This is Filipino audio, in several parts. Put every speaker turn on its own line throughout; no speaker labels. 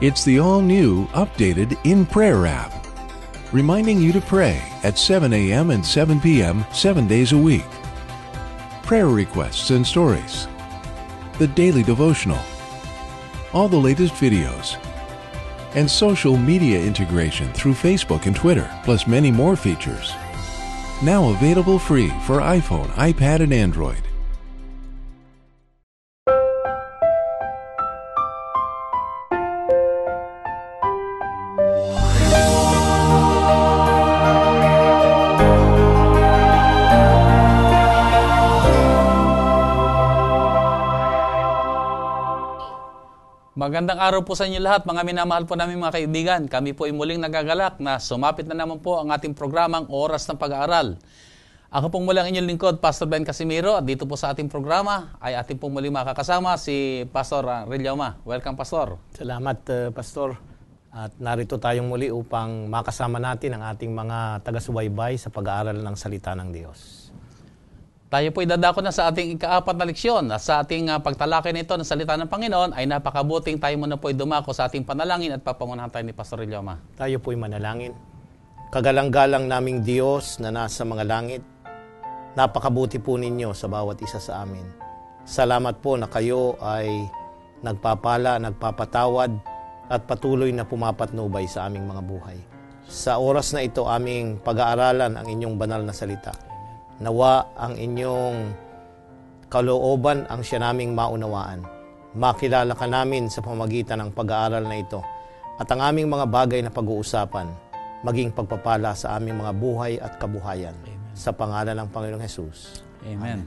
It's the all new, updated In Prayer app, reminding you to pray at 7 a.m. and 7 p.m. seven days a week. Prayer requests and stories, the daily devotional, all the latest videos, and social media integration through Facebook and Twitter, plus many more features. Now available free for iPhone, iPad, and Android.
Magandang araw po sa inyo lahat, mga minamahal po namin mga kaibigan. Kami po ay muling nagagalak na sumapit na naman po ang ating programang Oras ng Pag-aaral. Ako pong mulang inyong lingkod, Pastor Ben Casimiro, at dito po sa ating programa ay ating pong muli makakasama si Pastor Rilyama. Welcome, Pastor. Salamat,
uh, Pastor. At narito tayong muli upang makasama natin ang ating mga
taga-subaybay sa pag-aaral ng salita ng Diyos. Tayo po idadako na sa ating ikaapat na leksyon. Sa ating uh, pagtalakay nito ng salita ng Panginoon ay napakabuting tayo muna po ay dumako sa ating panalangin at papangunahan tayo ni Pastor Ilyoma. Tayo po'y manalangin.
Kagalang-galang naming Diyos na nasa mga langit, napakabuti po ninyo sa bawat isa sa amin. Salamat po na kayo ay nagpapala, nagpapatawad at patuloy na pumapatnubay sa aming mga buhay. Sa oras na ito aming pag-aaralan ang inyong banal na salita Nawa ang inyong kalooban ang siya naming maunawaan. Makilala ka namin sa pamagitan ng pag-aaral na ito at ang aming mga bagay na pag-uusapan maging pagpapala sa aming mga
buhay at kabuhayan. Amen. Sa pangalan ng Panginoong Hesus. Amen. Amen.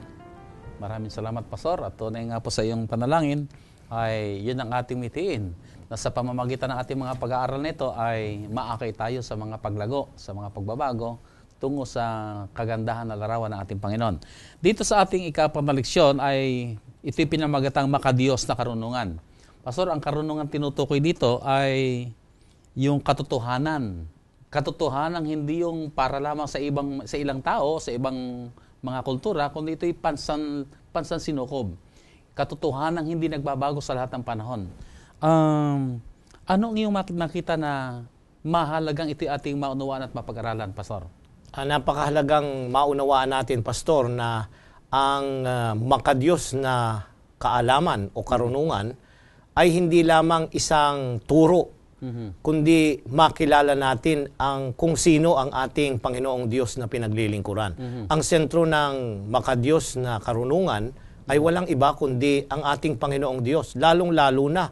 Maraming salamat, Pastor. At tunay nga po sa iyong panalangin ay yun ang ating mitiin na sa pamamagitan ng ating mga pag-aaral nito ay maakay tayo sa mga paglago, sa mga pagbabago, tungo sa kagandahan na larawan ng ating Panginoon. Dito sa ating ikapamaliksyon ay ito'y pinamagatang makadiyos na karunungan. Pastor, ang karunungan tinutukoy dito ay yung katotohanan. Katotohanan hindi yung para lamang sa ibang sa ilang tao, sa ibang mga kultura, kundi ito'y pansan pansan sinukob. Katotohanan hindi nagbabago sa lahat ng panahon. Um, ano ang iyong makita na mahalagang ito'y ating maunawaan at mapag-aralan, Pastor?
uh, napakahalagang maunawaan natin, Pastor, na ang uh, makadiyos na kaalaman o karunungan ay hindi lamang isang turo, mm-hmm. kundi makilala natin ang kung sino ang ating Panginoong Diyos na pinaglilingkuran. Mm-hmm. Ang sentro ng makadiyos na karunungan ay walang iba kundi ang ating Panginoong Diyos, lalong-lalo na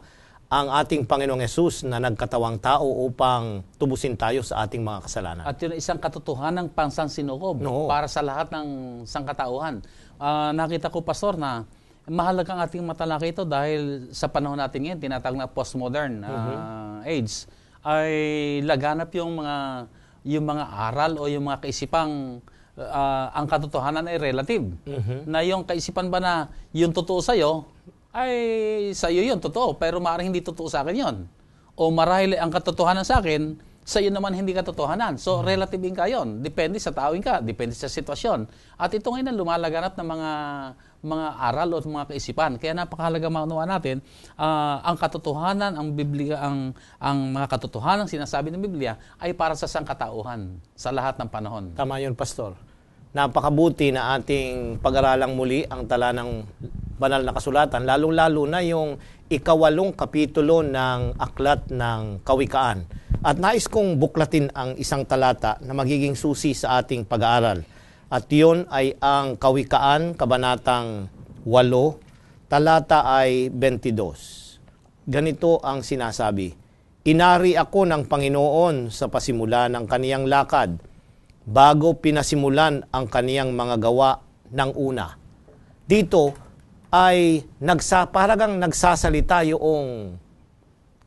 ang ating Panginoong Yesus na nagkatawang tao upang tubusin tayo sa ating mga kasalanan.
At yun isang katotohanan ng sansinukob no. para sa lahat ng sangkatauhan. Uh, nakita ko, Pastor, na mahalaga ang ating matalaki ito dahil sa panahon natin ngayon, tinatawag na postmodern uh, mm-hmm. age, ay laganap yung mga yung mga aral o yung mga kaisipang uh, ang katotohanan ay relative. Mm-hmm. Na yung kaisipan ba na yung totoo sa'yo, ay sa iyo yun, totoo, pero maaaring hindi totoo sa akin yun. O marahil ang katotohanan sa akin, sa iyo naman hindi katotohanan. So, mm-hmm. relative ka yun. Depende sa taoing ka, depende sa sitwasyon. At ito ngayon ang lumalaganap ng mga mga aral o mga kaisipan. Kaya napakahalaga maunawa natin uh, ang katotohanan, ang Biblia, ang ang mga katotohanan sinasabi ng Biblia ay para sa sangkatauhan sa lahat ng panahon. Tama 'yun, pastor
napakabuti na ating pag-aralang muli ang tala ng banal na kasulatan, lalong-lalo na yung ikawalong kapitulo ng Aklat ng Kawikaan. At nais kong buklatin ang isang talata na magiging susi sa ating pag-aaral. At yun ay ang Kawikaan, Kabanatang 8, talata ay 22. Ganito ang sinasabi, Inari ako ng Panginoon sa pasimula ng kaniyang lakad, bago pinasimulan ang kaniyang mga gawa ng una. Dito ay nagsa, parang nagsasalita yung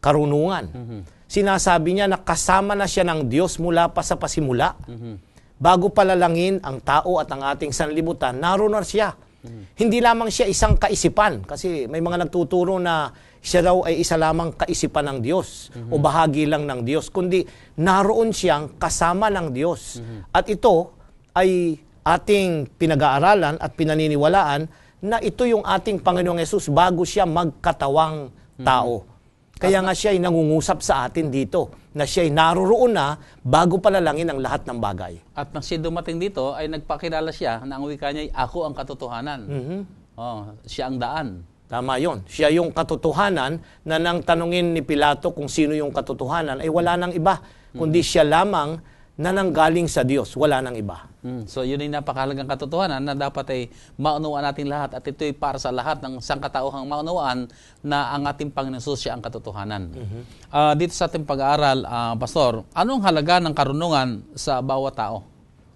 karunungan. Mm-hmm. Sinasabi niya na kasama na siya ng Diyos mula pa sa pasimula. Mm-hmm. Bago palalangin ang tao at ang ating sanlibutan, naroon na siya. Mm-hmm. Hindi lamang siya isang kaisipan kasi may mga nagtuturo na siya raw ay isa lamang kaisipan ng Diyos mm-hmm. o bahagi lang ng Diyos, kundi naroon siyang kasama ng Diyos. Mm-hmm. At ito ay ating pinag-aaralan at pinaniniwalaan na ito yung ating Panginoong Yesus bago siya magkatawang tao. Mm-hmm. Kaya nga siya ay nangungusap sa atin dito na siya ay naroroon na bago palalangin ang lahat ng bagay.
At nang siya dumating dito ay nagpakilala siya na ang wika niya ay ako ang katotohanan. Mm-hmm. Oh, siya ang daan. Tama yon. Siya yung katotohanan na nang tanungin ni Pilato
kung sino yung katotohanan, ay wala nang iba, kundi mm. siya lamang na nanggaling sa Diyos,
wala nang iba. Mm. So yun ay napakahalagang katotohanan na dapat ay maunawaan natin lahat at ito ay para sa lahat ng sangkatauhang maunawaan na ang ating Panginoon siya ang katotohanan. Mm-hmm. Uh, dito sa ating pag-aaral, uh, Pastor, anong halaga ng karunungan sa bawat tao?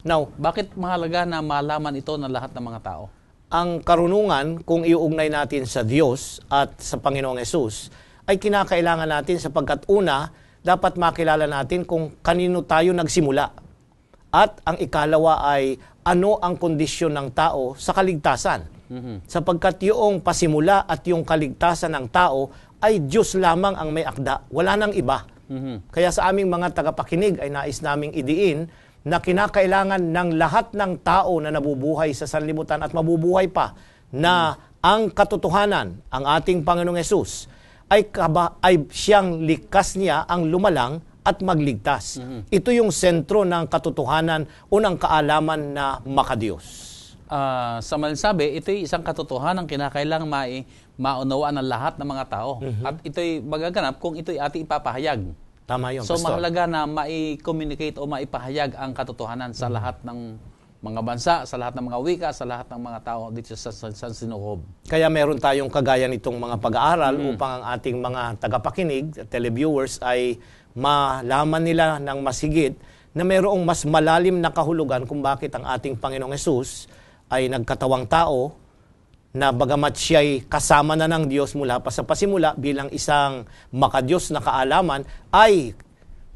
Now, bakit mahalaga na malaman ito ng lahat ng mga tao? ang karunungan
kung iuugnay natin sa Diyos at sa Panginoong Yesus ay kinakailangan natin sapagkat una, dapat makilala natin kung kanino tayo nagsimula. At ang ikalawa ay ano ang kondisyon ng tao sa kaligtasan. Mm-hmm. Sapagkat yung pasimula at yung kaligtasan ng tao ay Diyos lamang ang may akda, wala nang iba. Mm-hmm. Kaya sa aming mga tagapakinig ay nais naming idiin na kinakailangan ng lahat ng tao na nabubuhay sa sanlibutan at mabubuhay pa na ang katotohanan, ang ating Panginoong Yesus, ay, kaba, ay siyang likas niya ang lumalang at magligtas. Mm-hmm. Ito yung sentro ng katotohanan o ng kaalaman na makadiyos.
Uh, sa malsabi, ito'y isang katotohanan kinakailang mai maunawaan ng lahat ng mga tao. Mm-hmm. At ito'y magaganap kung ito'y ating ipapahayag. Tama yun, So Pastor. mahalaga na mai-communicate o maipahayag ang katotohanan sa mm. lahat ng mga bansa, sa lahat ng mga wika, sa lahat ng mga tao dito sa San, Sinuhob.
Kaya meron tayong kagaya nitong mga pag-aaral mm. upang ang ating mga tagapakinig, televiewers, ay malaman nila ng masigit na mayroong mas malalim na kahulugan kung bakit ang ating Panginoong Yesus ay nagkatawang tao, na bagamat siya'y kasama na ng Diyos mula pa sa pasimula bilang isang makadiyos na kaalaman, ay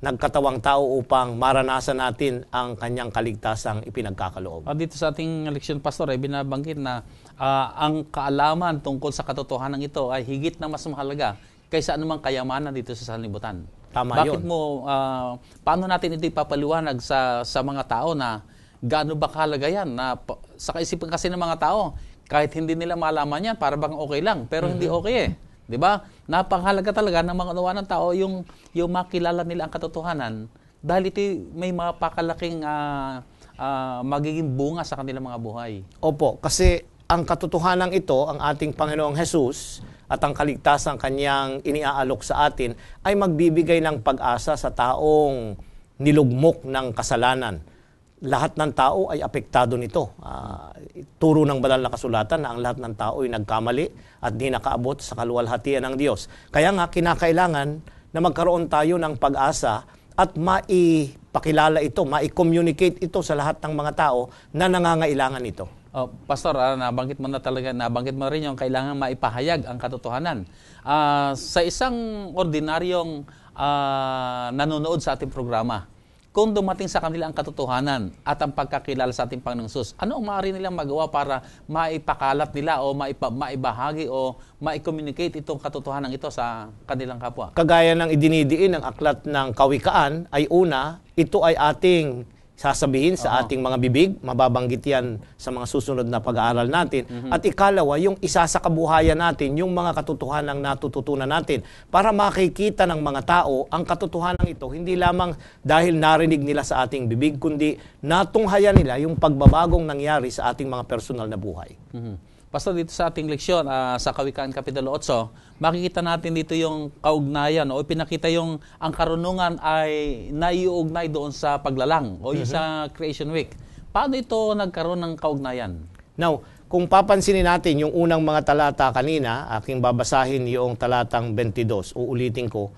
nagkatawang tao upang maranasan natin ang kanyang
kaligtasang ipinagkakaloob. At dito sa ating leksyon, pastor ay binabanggit na uh, ang kaalaman tungkol sa katotohanan ito ay higit na mas mahalaga kaysa anumang kayamanan dito sa sanlibutan. Tama Bakit yun. mo, uh, paano natin ito ipapaliwanag sa, sa mga tao na gaano ba kahalaga yan? Na, sa kaisipan kasi ng mga tao, kahit hindi nila malaman yan, para bang okay lang. Pero mm-hmm. hindi mhm. okay eh. 'Di ba? Napakahalaga talaga ng mga unawa ng tao yung yung makilala nila ang katotohanan dahil ito may mapakalaking uh, uh, magiging bunga sa kanilang mga buhay.
Opo, kasi ang
katotohanan ito,
ang ating Panginoong Hesus at ang kaligtasan kanyang iniaalok sa atin ay magbibigay ng pag-asa sa taong nilugmok ng kasalanan lahat ng tao ay apektado nito. Uh, turo ng banal na kasulatan na ang lahat ng tao ay nagkamali at di nakaabot sa kaluwalhatian ng Diyos. Kaya nga kinakailangan na magkaroon tayo ng pag-asa at maipakilala ito, mai-communicate ito sa lahat ng mga tao na nangangailangan ito.
Oh, Pastor, uh, nabanggit mo na talaga, nabanggit mo rin yung kailangan maipahayag ang katotohanan. Uh, sa isang ordinaryong uh, nanonood sa ating programa, kung dumating sa kanila ang katotohanan at ang pagkakilala sa ating Panginoong Sus, ano ang maaari nilang magawa para maipakalat nila o maipa, maibahagi o ma-communicate itong katotohanan ito sa kanilang kapwa?
Kagaya ng idinidiin ng aklat ng kawikaan ay una, ito ay ating sasabihin sa ating mga bibig, mababanggit yan sa mga susunod na pag-aaral natin. Mm-hmm. At ikalawa, yung isa sa kabuhayan natin, yung mga katotohanan natututunan natin para makikita ng mga tao ang katotohanan ito hindi lamang dahil narinig nila sa ating bibig kundi natunghayan
nila yung pagbabagong nangyari sa ating mga personal na buhay. Mm-hmm. Basta dito sa ating leksyon uh, sa Kawikaan Kapitulo 8, makikita natin dito yung kaugnayan o pinakita yung ang karunungan ay naiuugnay doon sa paglalang o yung mm-hmm. sa Creation Week. Paano ito nagkaroon ng kaugnayan?
Now, kung papansinin natin yung unang mga talata kanina, aking babasahin yung talatang 22, uulitin ko,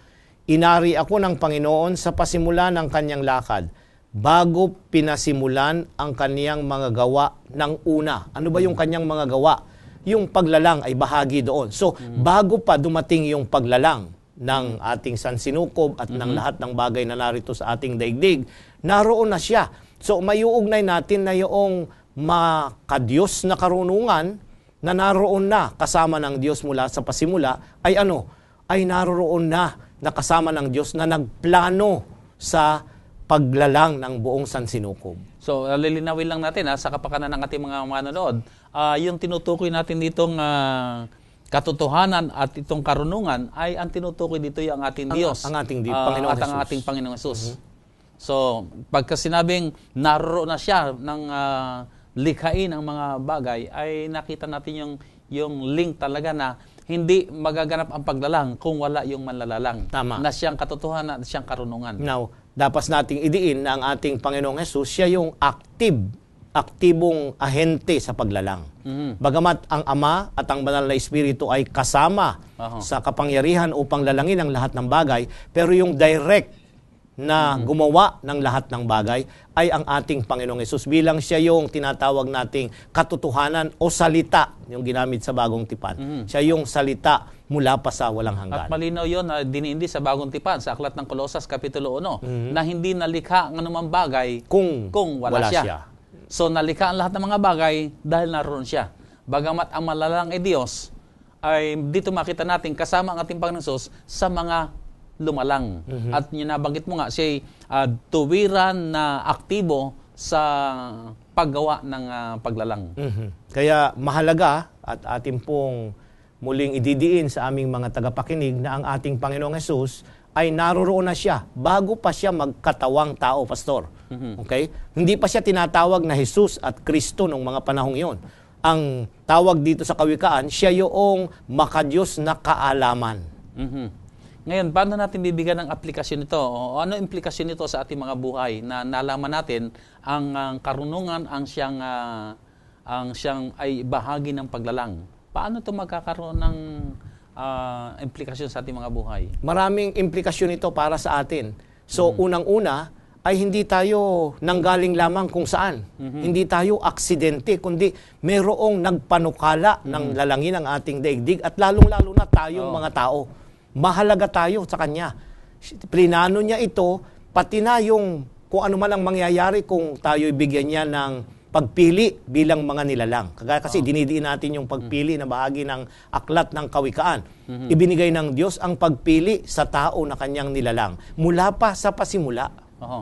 Inari ako ng Panginoon sa pasimula ng kanyang lakad bago pinasimulan ang kaniyang mga gawa ng una. Ano ba yung kaniyang mga gawa? Yung paglalang ay bahagi doon. So, bago pa dumating yung paglalang ng ating sansinukob at mm ng mm-hmm. lahat ng bagay na narito sa ating daigdig, naroon na siya. So, mayuugnay natin na yung makadyos na karunungan na naroon na kasama ng Diyos mula sa pasimula ay ano? Ay naroon na nakasama ng Diyos na nagplano sa paglalang ng buong Sansinukob.
So, uh, lilinawin lang natin ha, ah, sa kapakanan ng ating mga manonood, uh, yung tinutukoy natin ditong uh, katotohanan at itong karunungan ay ang tinutukoy dito yung ating ang, Diyos. Ang ating Diyos, uh, Panginoon At Jesus. ang ating Panginoong Jesus. Mm-hmm. So, pagka sinabing naroro na siya ng uh, likhain ang mga bagay, ay nakita natin yung, yung link talaga na hindi magaganap ang paglalang kung wala yung manlalalang. Tama. Na siyang katotohanan at siyang karunungan. Now,
dapat nating idiin na ang ating Panginoong Hesus, siya yung active, aktibong ahente sa paglalang. Mm-hmm. Bagamat ang Ama at ang Banal na Espiritu ay kasama uh-huh. sa kapangyarihan upang lalangin ang lahat ng bagay, pero yung direct na gumawa ng lahat ng bagay ay ang ating Panginoong Yesus bilang siya yung tinatawag nating katotohanan o salita yung ginamit sa bagong tipan. Mm-hmm. Siya yung salita mula pa sa walang hanggan. At
malinaw yon na uh, sa bagong tipan sa aklat ng Kolosas Kapitulo 1 mm-hmm. na hindi nalikha ng anumang bagay kung, kung wala, wala siya. siya. So nalikha ang lahat ng mga bagay dahil naroon siya. Bagamat ang malalang ay Diyos, ay dito makita natin kasama ang ating Panginoon Sos sa mga lumalang. Mm-hmm. At nabanggit mo nga, siya uh, ah, tuwiran na aktibo sa paggawa ng uh, paglalang. Mm-hmm. Kaya mahalaga at atin
pong muling ididiin sa aming mga tagapakinig na ang ating Panginoong Yesus ay naroroon na siya bago pa siya magkatawang tao, Pastor. Mhm. Okay? Hindi pa siya tinatawag na Jesus at Kristo nung mga panahong yon. Ang tawag dito sa kawikaan, siya yung makadiyos na kaalaman.
Mm-hmm. Ngayon, paano natin bibigyan ng aplikasyon nito? O ano implikasyon nito sa ating mga buhay na nalaman natin ang, ang karunungan ang siyang uh, ang siyang ay bahagi ng paglalang. Paano 'to magkakaroon ng uh, implikasyon sa ating mga buhay?
Maraming implikasyon ito para sa atin. So, mm-hmm. unang-una ay hindi tayo nanggaling lamang kung saan. Mm-hmm. Hindi tayo aksidente, kundi merong nagpanukala mm-hmm. ng lalangin ng ating daigdig at lalong-lalo na tayong oh. mga tao mahalaga tayo sa Kanya. Plinano niya ito, pati na yung kung ano man ang mangyayari kung tayo bigyan niya ng pagpili bilang mga nilalang. Kagaya kasi oh. dinidiin natin yung pagpili mm. na bahagi ng aklat ng kawikaan. Mm-hmm. Ibinigay ng Diyos ang pagpili sa tao na kanyang nilalang mula pa sa pasimula. Oo.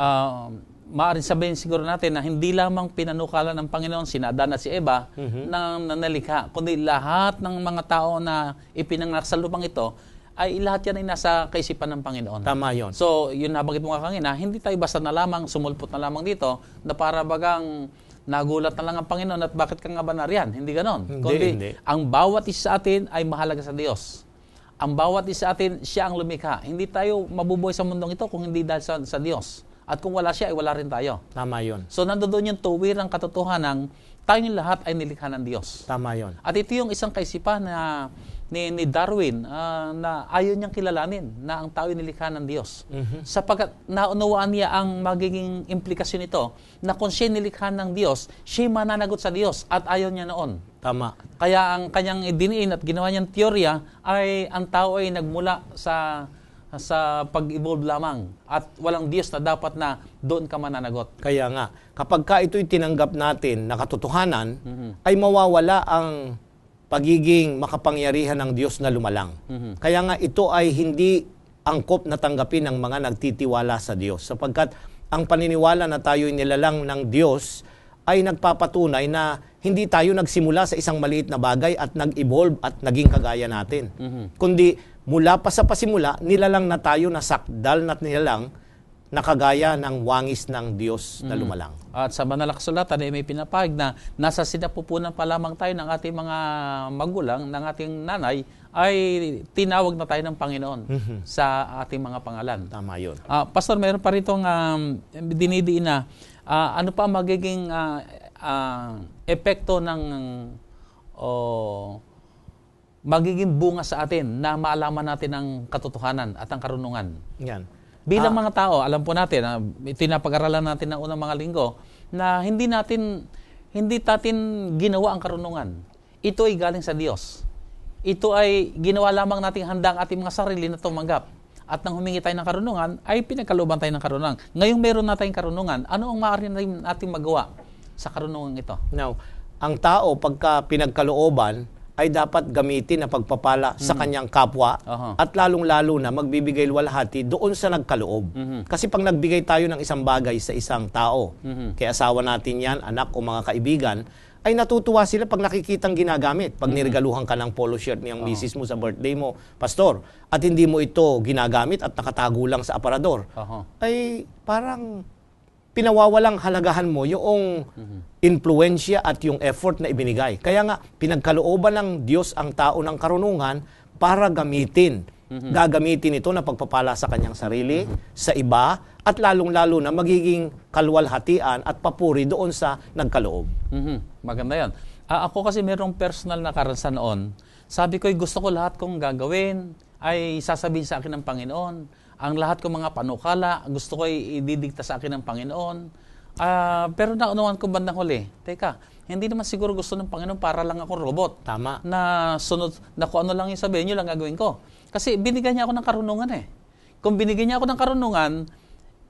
Uh, maaaring sabihin siguro natin na hindi lamang pinanukala ng Panginoon si Adan at si Eva mm-hmm. ng nanalikha, kundi lahat ng mga tao na ipinanganak sa lupang ito, ay lahat yan ay nasa kaisipan ng Panginoon. Tama yon. So, yun nabanggit mo nga kanina, hindi tayo basta na lamang, sumulpot na lamang dito, na para bagang nagulat na lang ang Panginoon at bakit ka nga ba nariyan? Hindi ganon. Hindi, Kundi, hindi. ang bawat isa sa atin ay mahalaga sa Diyos. Ang bawat isa sa atin, siya ang lumikha. Hindi tayo mabubuhay sa mundong ito kung hindi dahil sa, sa Diyos. At kung wala siya, ay wala rin tayo. Tama yun. So nandoon yung tuwirang katotohanan ng tayong lahat ay nilikha ng Diyos. Tama yun. At ito yung isang kaisipan na ni, ni Darwin uh, na ayaw niyang kilalanin na ang tao ay nilikha ng Diyos. Mm-hmm. Sapagat naunawaan niya ang magiging implikasyon nito na kung siya nilikha ng Diyos, siya mananagot sa Diyos at ayaw niya noon. Tama. Kaya ang kanyang idiniin at ginawa niyang teorya ay ang tao ay nagmula sa sa pag-evolve lamang at walang Diyos na dapat na doon ka mananagot. Kaya nga,
kapag ka ito'y tinanggap natin na katotohanan, mm-hmm. ay mawawala ang pagiging makapangyarihan ng Diyos na lumalang. Mm-hmm. Kaya nga ito ay hindi angkop na tanggapin ng mga nagtitiwala sa Diyos sapagkat ang paniniwala na tayo'y nilalang ng Diyos ay nagpapatunay na hindi tayo nagsimula sa isang maliit na bagay at nag-evolve at naging kagaya natin. Mm-hmm. Kundi mula pa sa pasimula, nila lang na tayo na sakdal na nila lang nakagaya ng wangis ng Diyos na mm. lumalang.
Mm. At sa banal kasulatan eh, may pinapag na nasa sinapupunan pa lamang tayo ng ating mga magulang, ng ating nanay, ay tinawag na tayo ng Panginoon mm-hmm. sa ating mga pangalan. Tama yun. Uh, Pastor, mayroon pa rito um, dinidiin na uh, ano pa magiging uh, uh, epekto ng uh, magiging bunga sa atin na maalaman natin ang katotohanan at ang karunungan. Yan. Bilang ah. mga tao, alam po natin, ah, tinapag-aralan natin ng unang mga linggo, na hindi natin, hindi natin ginawa ang karunungan. Ito ay galing sa Diyos. Ito ay ginawa lamang nating handang ating mga sarili na tumanggap. At nang humingi tayo ng karunungan, ay pinagkaluban tayo ng karunungan. Ngayong meron na tayong karunungan, ano ang maaari natin magawa sa karunungan
ito? Now, ang tao, pagka pinagkalooban, ay dapat gamitin na pagpapala mm-hmm. sa kanyang kapwa uh-huh. at lalong-lalo na magbibigay luwalhati doon sa nagkaloob. Mm-hmm. Kasi pag nagbigay tayo ng isang bagay sa isang tao, mm-hmm. kay asawa natin yan, anak o mga kaibigan, ay natutuwa sila pag nakikitang ginagamit. Pag mm-hmm. nirigaluhan ka ng polo shirt niyang uh-huh. mo sa birthday mo, pastor, at hindi mo ito ginagamit at nakatago lang sa aparador, uh-huh. ay parang pinawawalang halagahan mo yung mhm. influensya at yung effort na ibinigay. Kaya nga, pinagkalooban ng Diyos ang tao ng karunungan para gamitin. Mhm. Gagamitin ito na pagpapala sa kanyang sarili, mhm. sa iba, at lalong-lalo na magiging kalwalhatian at
papuri doon sa nagkaloob. Mm-hmm. Maganda yan. Uh, ah, ako kasi merong personal na karanasan noon. Sabi ko, gusto ko lahat kong gagawin ay sasabihin sa akin ng Panginoon ang lahat ko mga panukala, gusto ko ididikta sa akin ng Panginoon. Uh, pero naunawan ko bandang huli, teka, hindi naman siguro gusto ng Panginoon para lang ako robot. Tama. Na sunod, na kung ano lang yung sabihin nyo lang gagawin ko. Kasi binigyan niya ako ng karunungan eh. Kung binigyan niya ako ng karunungan,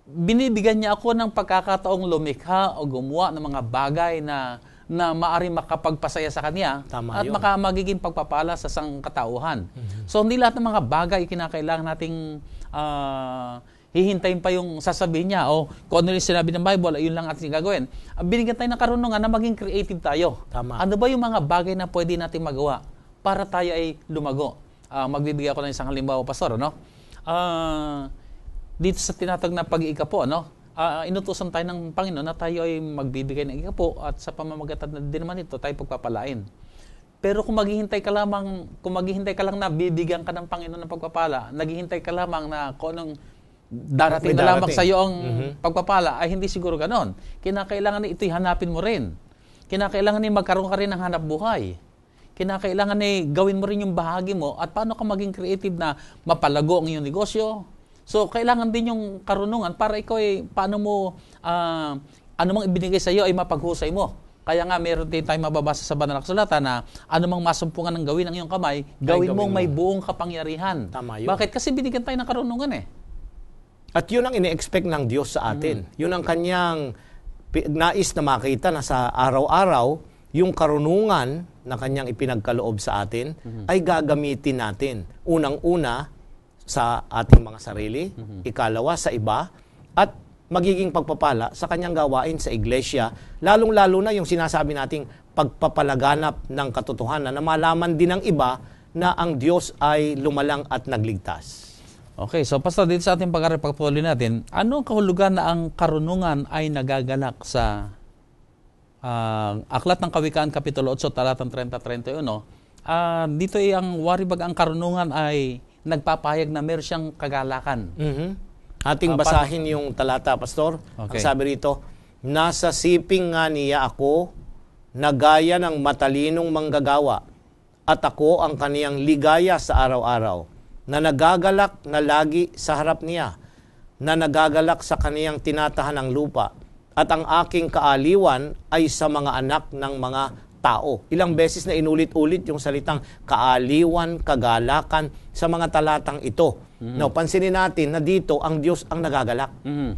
binibigyan niya ako ng pagkakataong lumikha o gumawa ng mga bagay na na maari makapagpasaya sa kanya Tama at maka magiging pagpapala sa sangkatauhan. Mm-hmm. So hindi lahat ng mga bagay kinakailangan nating uh, hihintayin pa yung sasabihin niya o oh, kung ano yung sinabi ng Bible, yun lang ating gagawin. Ah, binigyan tayo ng karunungan na maging creative tayo. Tama. Ano ba yung mga bagay na pwede natin magawa para tayo ay lumago? Uh, magbibigay ako ng isang halimbawa, Pastor, no? Uh, dito sa tinatag na pag-iika po, no? Uh, inutusan tayo ng Panginoon na tayo ay magbibigay ng ikapo at sa pamamagitan na din naman ito tayo pagpapalain. Pero kung maghihintay ka lamang, kung maghihintay ka lang na bibigyan ka ng Panginoon ng pagpapala, naghihintay ka lamang na kung anong darating, na lamang sa iyo ang mm-hmm. pagpapala, ay hindi siguro ganon. Kinakailangan ito hanapin mo rin. Kinakailangan ni magkaroon ka rin ng hanap buhay. Kinakailangan ni gawin mo rin yung bahagi mo at paano ka maging creative na mapalago ang iyong negosyo. So, kailangan din yung karunungan para ikaw ay paano mo, uh, ah, anumang ibinigay sa iyo ay mapaghusay mo kaya nga meron din tayong mababasa sa banal na kasulatan na anumang masumpungan ng gawin ng iyong kamay, gawin, mong mo. may buong kapangyarihan. Tama yun. Bakit? Kasi binigyan tayo ng karunungan eh.
At yun ang ine-expect ng Diyos sa atin. Mm. Yun ang kanyang nais na makita na sa araw-araw, yung karunungan na kanyang ipinagkaloob sa atin mm-hmm. ay gagamitin natin. Unang-una sa ating mga sarili, mm-hmm. ikalawa sa iba, at magiging pagpapala sa kanyang gawain sa iglesia, lalong-lalo na yung sinasabi nating pagpapalaganap ng katotohanan na
malaman din ng iba na ang Diyos ay lumalang at nagligtas. Okay, so pastor dito sa ating pagkarepagpuli natin, ano ang kahulugan na ang karunungan ay nagagalak sa uh, Aklat ng Kawikaan, Kapitulo 8, Talatang 30-31? Uh, ah, dito ay ang waribag ang karunungan ay nagpapahayag na meron siyang kagalakan. Mm-hmm ating basahin yung
talata, Pastor. Okay. Ang sabi rito, Nasa siping nga niya ako, nagaya ng matalinong manggagawa, at ako ang kaniyang ligaya sa araw-araw, na nagagalak na lagi sa harap niya, na nagagalak sa kaniyang tinatahan ng lupa, at ang aking kaaliwan ay sa mga anak ng mga tao. Ilang beses na inulit-ulit yung salitang kaaliwan, kagalakan sa mga talatang ito. Mm-hmm. Now, pansinin natin na dito ang Diyos ang nagagalak. Mm-hmm.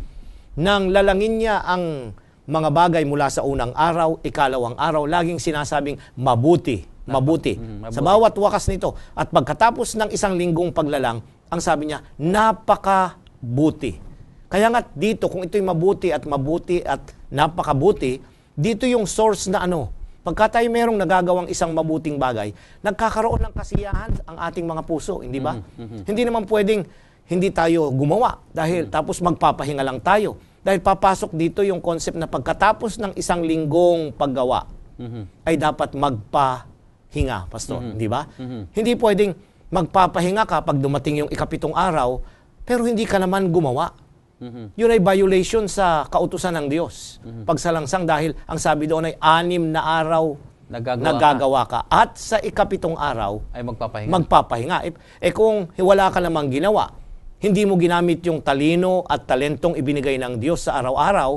Nang lalangin niya ang mga bagay mula sa unang araw, ikalawang araw, laging sinasabing mabuti, mabuti. Mm-hmm. mabuti. Sa bawat wakas nito. At pagkatapos ng isang linggong paglalang, ang sabi niya, napakabuti. Kaya nga dito, kung ito'y mabuti at mabuti at napakabuti, dito yung source na ano, Pagka tayo merong nagagawang isang mabuting bagay, nagkakaroon ng kasiyahan ang ating mga puso, hindi ba? Mm-hmm. Hindi naman pwedeng hindi tayo gumawa dahil mm-hmm. tapos magpapahinga lang tayo. Dahil papasok dito yung concept na pagkatapos ng isang linggong paggawa, mm-hmm. ay dapat magpahinga, pastor, mm-hmm. di ba? Mm-hmm. Hindi pwedeng magpapahinga ka pag dumating yung ikapitong araw, pero hindi ka naman gumawa. Mm-hmm. Yun ay violation sa kautusan ng Diyos. Mm-hmm. Pagsalangsang dahil ang sabi doon ay anim na araw nagagawa, nagagawa ka. ka. At sa ikapitong araw ay magpapahinga. magpapahinga. Eh, eh kung wala ka namang ginawa, hindi mo ginamit yung talino at talentong ibinigay ng Diyos sa araw-araw,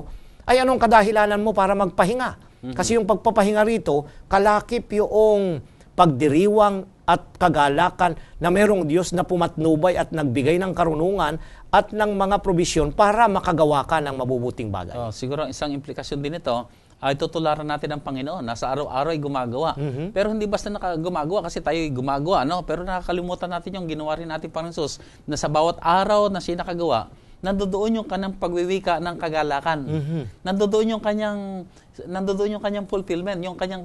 ay anong kadahilanan mo para magpahinga? Mm-hmm. Kasi yung pagpapahinga rito, kalakip yung pagdiriwang at kagalakan na merong Diyos na pumatnubay at nagbigay ng karunungan
at ng mga probisyon para makagawa ka ng mabubuting bagay. Oh, siguro ang isang implikasyon din ito, ay ah, tutularan natin ang Panginoon na sa araw-araw ay gumagawa. Mm-hmm. Pero hindi basta naka kasi tayo ay gumagawa, no? Pero nakakalimutan natin yung ginawa rin natin parang Sus na sa bawat araw na siya nakagawa, nandodoon yung kanang pagwiwika ng kagalakan. Mm-hmm. Nandodoon yung kanyang nandodoon yung kanyang fulfillment, yung kanyang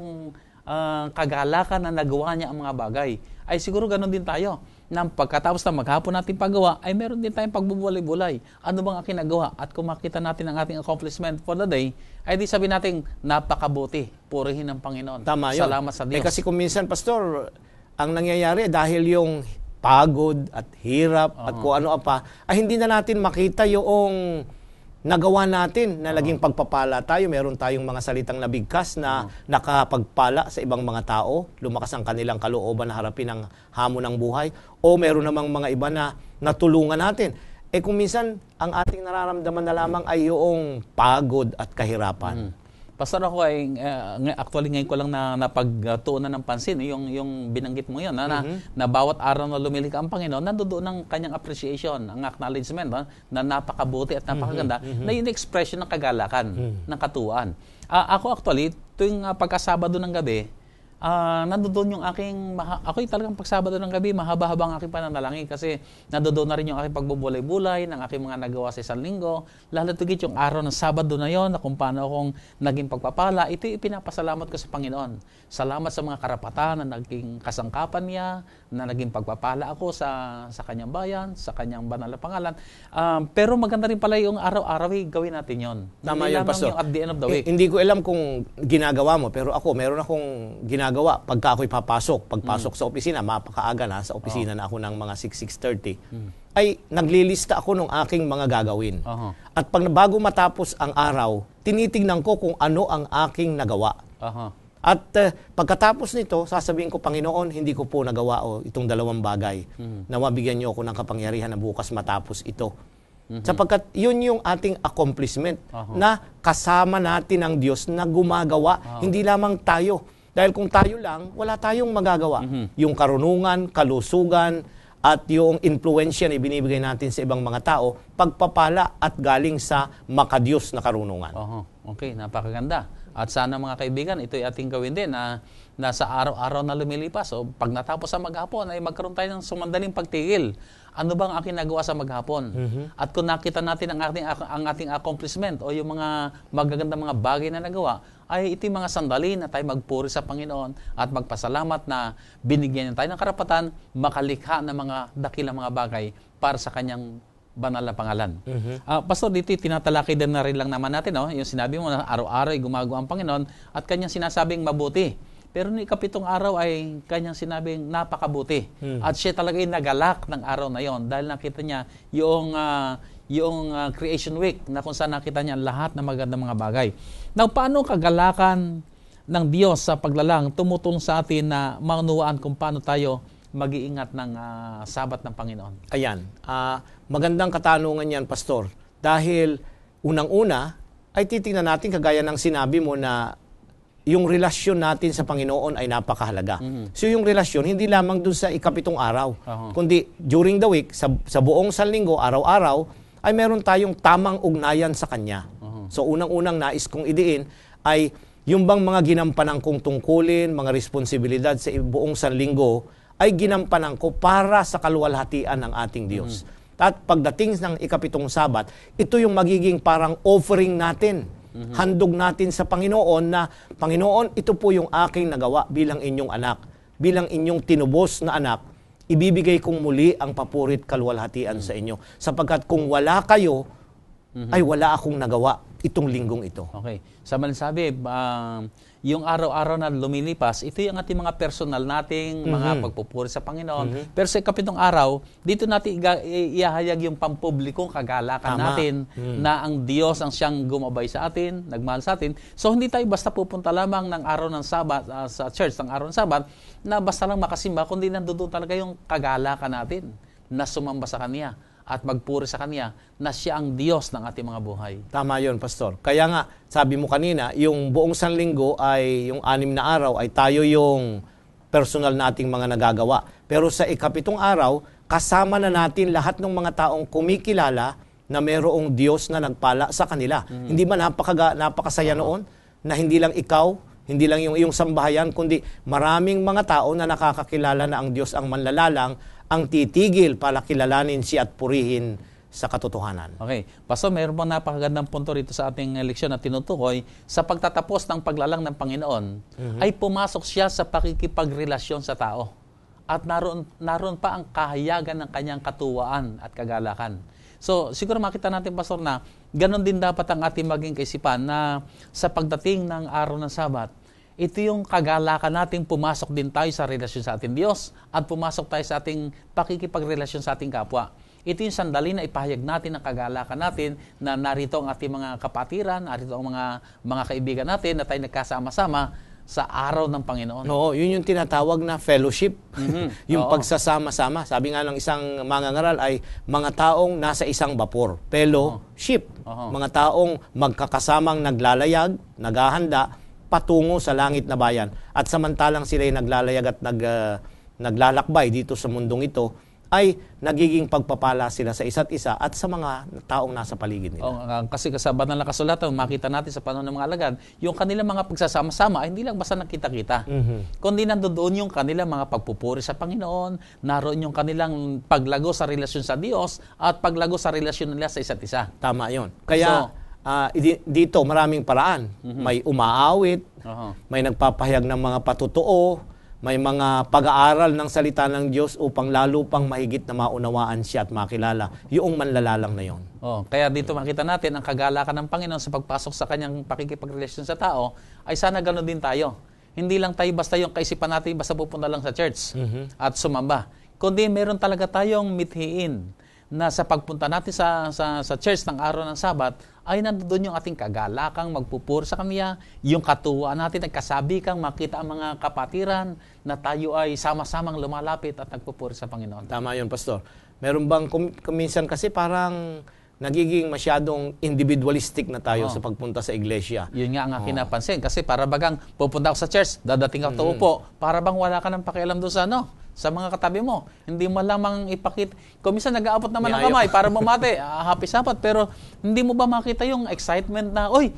uh, kagalakan na nagawa niya ang mga bagay. Ay siguro ganoon din tayo. Nang pagkatapos na maghapon natin paggawa, ay meron din tayong pagbubulay-bulay. Ano bang aking nagawa? At kung makita natin ang ating accomplishment for the day, ay di sabi natin, napakabuti. Purihin ng Panginoon. Tama yun. Salamat sa eh, Diyos. Eh kasi
kung minsan, Pastor, ang nangyayari dahil yung pagod at hirap uh-huh. at kung ano pa, ay hindi na natin makita yung nagawa natin na laging ah. pagpapala tayo. Meron tayong mga salitang nabigkas na hmm. nakapagpala sa ibang mga tao. Lumakas ang kanilang kalooban na harapin ang hamon ng buhay. O meron namang mga iba na natulungan natin. Eh kung minsan, ang ating nararamdaman na lamang ay yung pagod
at kahirapan. Mm. Pastor ako ay uh, actually ngayon ko lang na napagtuunan ng pansin eh, yung yung binanggit mo yun na, mm-hmm. na, na bawat araw na lumilikha ang Panginoon nandoon ang kanyang appreciation, ang acknowledgement no? na napakabuti at napakaganda mm-hmm. mm-hmm. na yung expression ng kagalakan, mm-hmm. ng katuan. Uh, ah, ako actually tuwing uh, ah, pagkasabado ng gabi uh, nandoon yung aking, maha, ako'y talagang pagsabado ng gabi, mahaba-haba ang aking pananalangin kasi nandoon na rin yung aking pagbubulay-bulay, ng aking mga nagawa sa isang linggo, lalo tigit yung araw ng Sabado na yon na kung paano akong naging pagpapala, ito ipinapasalamat ko sa Panginoon. Salamat sa mga karapatan na naging kasangkapan niya, na naging pagpapala ako sa, sa kanyang bayan, sa kanyang banal na pangalan. Um, pero maganda rin pala yung araw-araw, eh, gawin natin yon. Tama hindi yun, Pastor. Yung at the end of the eh, week.
hindi ko alam kung ginagawa mo, pero ako, meron akong ginagawa ginagawa pagka ako'y papasok, pagpasok mm. sa opisina, mapakaaga na, sa opisina na ako ng mga 6, 6.30, mm. ay naglilista ako ng aking mga gagawin. Aha. At pag bago matapos ang araw, tinitingnan ko kung ano ang aking nagawa. Aha. At uh, pagkatapos nito, sasabihin ko, Panginoon, hindi ko po nagawa oh, itong dalawang bagay. mm Na mabigyan niyo ako ng kapangyarihan na bukas matapos ito. Mm-hmm. Sapagkat yun yung ating accomplishment uh-huh. na kasama natin ang Diyos na gumagawa, uh-huh. hindi lamang tayo. Dahil kung tayo lang, wala tayong magagawa. Mm-hmm. Yung karunungan, kalusugan, at yung influensya na ibinibigay natin sa ibang mga tao, pagpapala at galing sa makadiyos na karunungan. Oho.
Okay, napakaganda. At sana mga kaibigan, ito'y ating gawin din na ah, nasa araw-araw na lumilipas. So, pag natapos ang maghapon, ay magkaroon tayo ng sumandaling pagtigil. Ano bang aking nagawa sa maghapon? Mm-hmm. At kung nakita natin ang ating, ang ating accomplishment o yung mga magagandang mga bagay na nagawa, ay iti mga sandali na tayo magpuri sa Panginoon at magpasalamat na binigyan niya tayo ng karapatan makalikha ng mga dakilang mga bagay para sa kanyang banal na pangalan. Mm-hmm. Uh, Pastor, dito tinatalakay din na rin lang naman natin, no? yung sinabi mo na araw-araw ay gumagawa ang Panginoon at kanyang sinasabing mabuti. Pero ni ikapitong araw ay kanyang sinabing napakabuti. hmm At siya talaga ay nagalak ng araw na yon dahil nakita niya yung, uh, yung uh, Creation Week na kung saan nakita niya lahat ng magandang mga bagay. Now, paano kagalakan ng Diyos sa paglalang tumutulong sa atin na manuwaan kung paano tayo mag-iingat ng uh, sabat ng Panginoon? Ayan. Uh, magandang
katanungan yan, Pastor. Dahil unang-una, ay titingnan natin kagaya ng sinabi mo na yung relasyon natin sa Panginoon ay napakahalaga. Mm-hmm. So yung relasyon hindi lamang dun sa ikapitong araw, uh-huh. kundi during the week sa sa buong sanlinggo araw-araw ay meron tayong tamang ugnayan sa Kanya. Uh-huh. So unang-unang nais kong idiin ay yung bang mga ginampanan kong tungkulin, mga responsibilidad sa buong sanlinggo, ay ginampanan ko para sa kaluwalhatian ng ating mm-hmm. Diyos. Mm-hmm. At pagdating ng ikapitong sabat, ito yung magiging parang offering natin. Mm-hmm. Handog natin sa Panginoon na, Panginoon, ito po yung aking nagawa bilang inyong anak, bilang inyong tinubos na anak ibibigay kong muli ang papurit kalwalhatian mm. sa inyo.
Sapagkat kung wala kayo, mm-hmm. ay wala akong nagawa itong linggong ito. Okay. Sa man sabi, uh, um, yung araw-araw na lumilipas, ito yung ating mga personal nating mm-hmm. mga pagpupuri sa Panginoon. Mm-hmm. Pero sa kapitong araw, dito natin iga- iahayag yung pampublikong kagalakan Tama. natin mm-hmm. na ang Diyos ang siyang gumabay sa atin, nagmahal sa atin. So hindi tayo basta pupunta lamang ng araw ng Sabat uh, ah, sa church ng araw ng Sabat na basta lang makasimba kundi nandoon talaga yung kagalakan natin na sumamba sa kanya at magpuri sa Kanya na siya ang Diyos ng ating mga buhay. Tama
yon Pastor. Kaya nga, sabi mo kanina, yung buong sanlinggo ay, yung anim na araw, ay tayo yung personal nating mga nagagawa. Pero sa ikapitong araw, kasama na natin lahat ng mga taong kumikilala na mayroong Diyos na nagpala sa kanila. Mm-hmm. Hindi ba napakaga, napakasaya uh-huh. noon na hindi lang ikaw hindi lang yung iyong sambahayan, kundi maraming mga tao na nakakakilala na ang Diyos ang manlalalang ang titigil para kilalanin siya at purihin
sa katotohanan. Okay. Paso, mayroon pang napakagandang punto rito sa ating leksyon na tinutukoy. Sa pagtatapos ng paglalang ng Panginoon, mm-hmm. ay pumasok siya sa pakikipagrelasyon sa tao. At naroon, naroon pa ang kahayagan ng kanyang katuwaan at kagalakan. So, siguro makita natin, Pastor, na ganun din dapat ang ating maging kaisipan na sa pagdating ng araw ng Sabat, ito yung kagalakan natin pumasok din tayo sa relasyon sa ating Diyos at pumasok tayo sa ating pakikipagrelasyon sa ating kapwa. Ito yung sandali na ipahayag natin ang kagalakan natin na narito ang ating mga kapatiran, narito ang mga, mga kaibigan natin na tayo nagkasama-sama sa araw ng Panginoon.
Oo, yun yung tinatawag na fellowship. Mm-hmm. yung Oo. pagsasama-sama. Sabi nga ng isang mangangaral ay mga taong nasa isang bapor. Fellowship. Oo. Oo. Mga taong magkakasamang naglalayag, naghahanda, patungo sa langit na bayan. At samantalang sila ay naglalayag at nag, uh, naglalakbay dito sa mundong ito, ay nagiging pagpapala sila sa isa't isa
at sa mga taong nasa paligid nila. Oh, kasi sa banal na kasulatan, makita natin sa panahon ng mga alagad, yung kanilang mga pagsasama-sama ay hindi lang basta nakita-kita. Mm-hmm. Kundi nandoon yung kanilang mga pagpupuri sa Panginoon, naroon yung kanilang paglago sa relasyon sa Diyos at paglago sa relasyon nila sa isa't isa. Tama yon. Kaya so, uh, dito maraming paraan. Mm-hmm.
May umaawit, uh-huh. may nagpapahayag ng mga patutuo, may mga pag-aaral ng salita ng Diyos upang lalo pang mahigit na maunawaan siya at makilala yung manlalalang na yon.
Oh, kaya dito makita natin ang kagalakan ng Panginoon sa pagpasok sa kanyang pakikipagrelasyon sa tao ay sana ganoon din tayo. Hindi lang tayo basta yung kaisipan natin basta pupunta lang sa church mm-hmm. at sumamba. Kundi meron talaga tayong mithiin na sa pagpunta natin sa, sa, sa church ng araw ng Sabat, ay nandoon yung ating kagalakang magpupur sa Kanya, ah. yung katuwaan natin, nagkasabi kang makita ang mga kapatiran na tayo ay sama-samang lumalapit at nagpupur sa Panginoon. Tama yun, Pastor. Meron bang, kum- kuminsan kasi
parang nagiging masyadong individualistic na tayo oh. sa pagpunta sa iglesia. Yun nga ang aking oh.
napansin. Kasi para bagang pupunta ako sa church, dadating ako mm. Mm-hmm. upo, para bang wala ka ng pakialam doon sa ano, sa mga katabi mo. Hindi mo lamang ipakita. Kung minsan nag-aabot naman ng kamay para mamate, happy sapat. pero hindi mo ba makita yung excitement na, oy,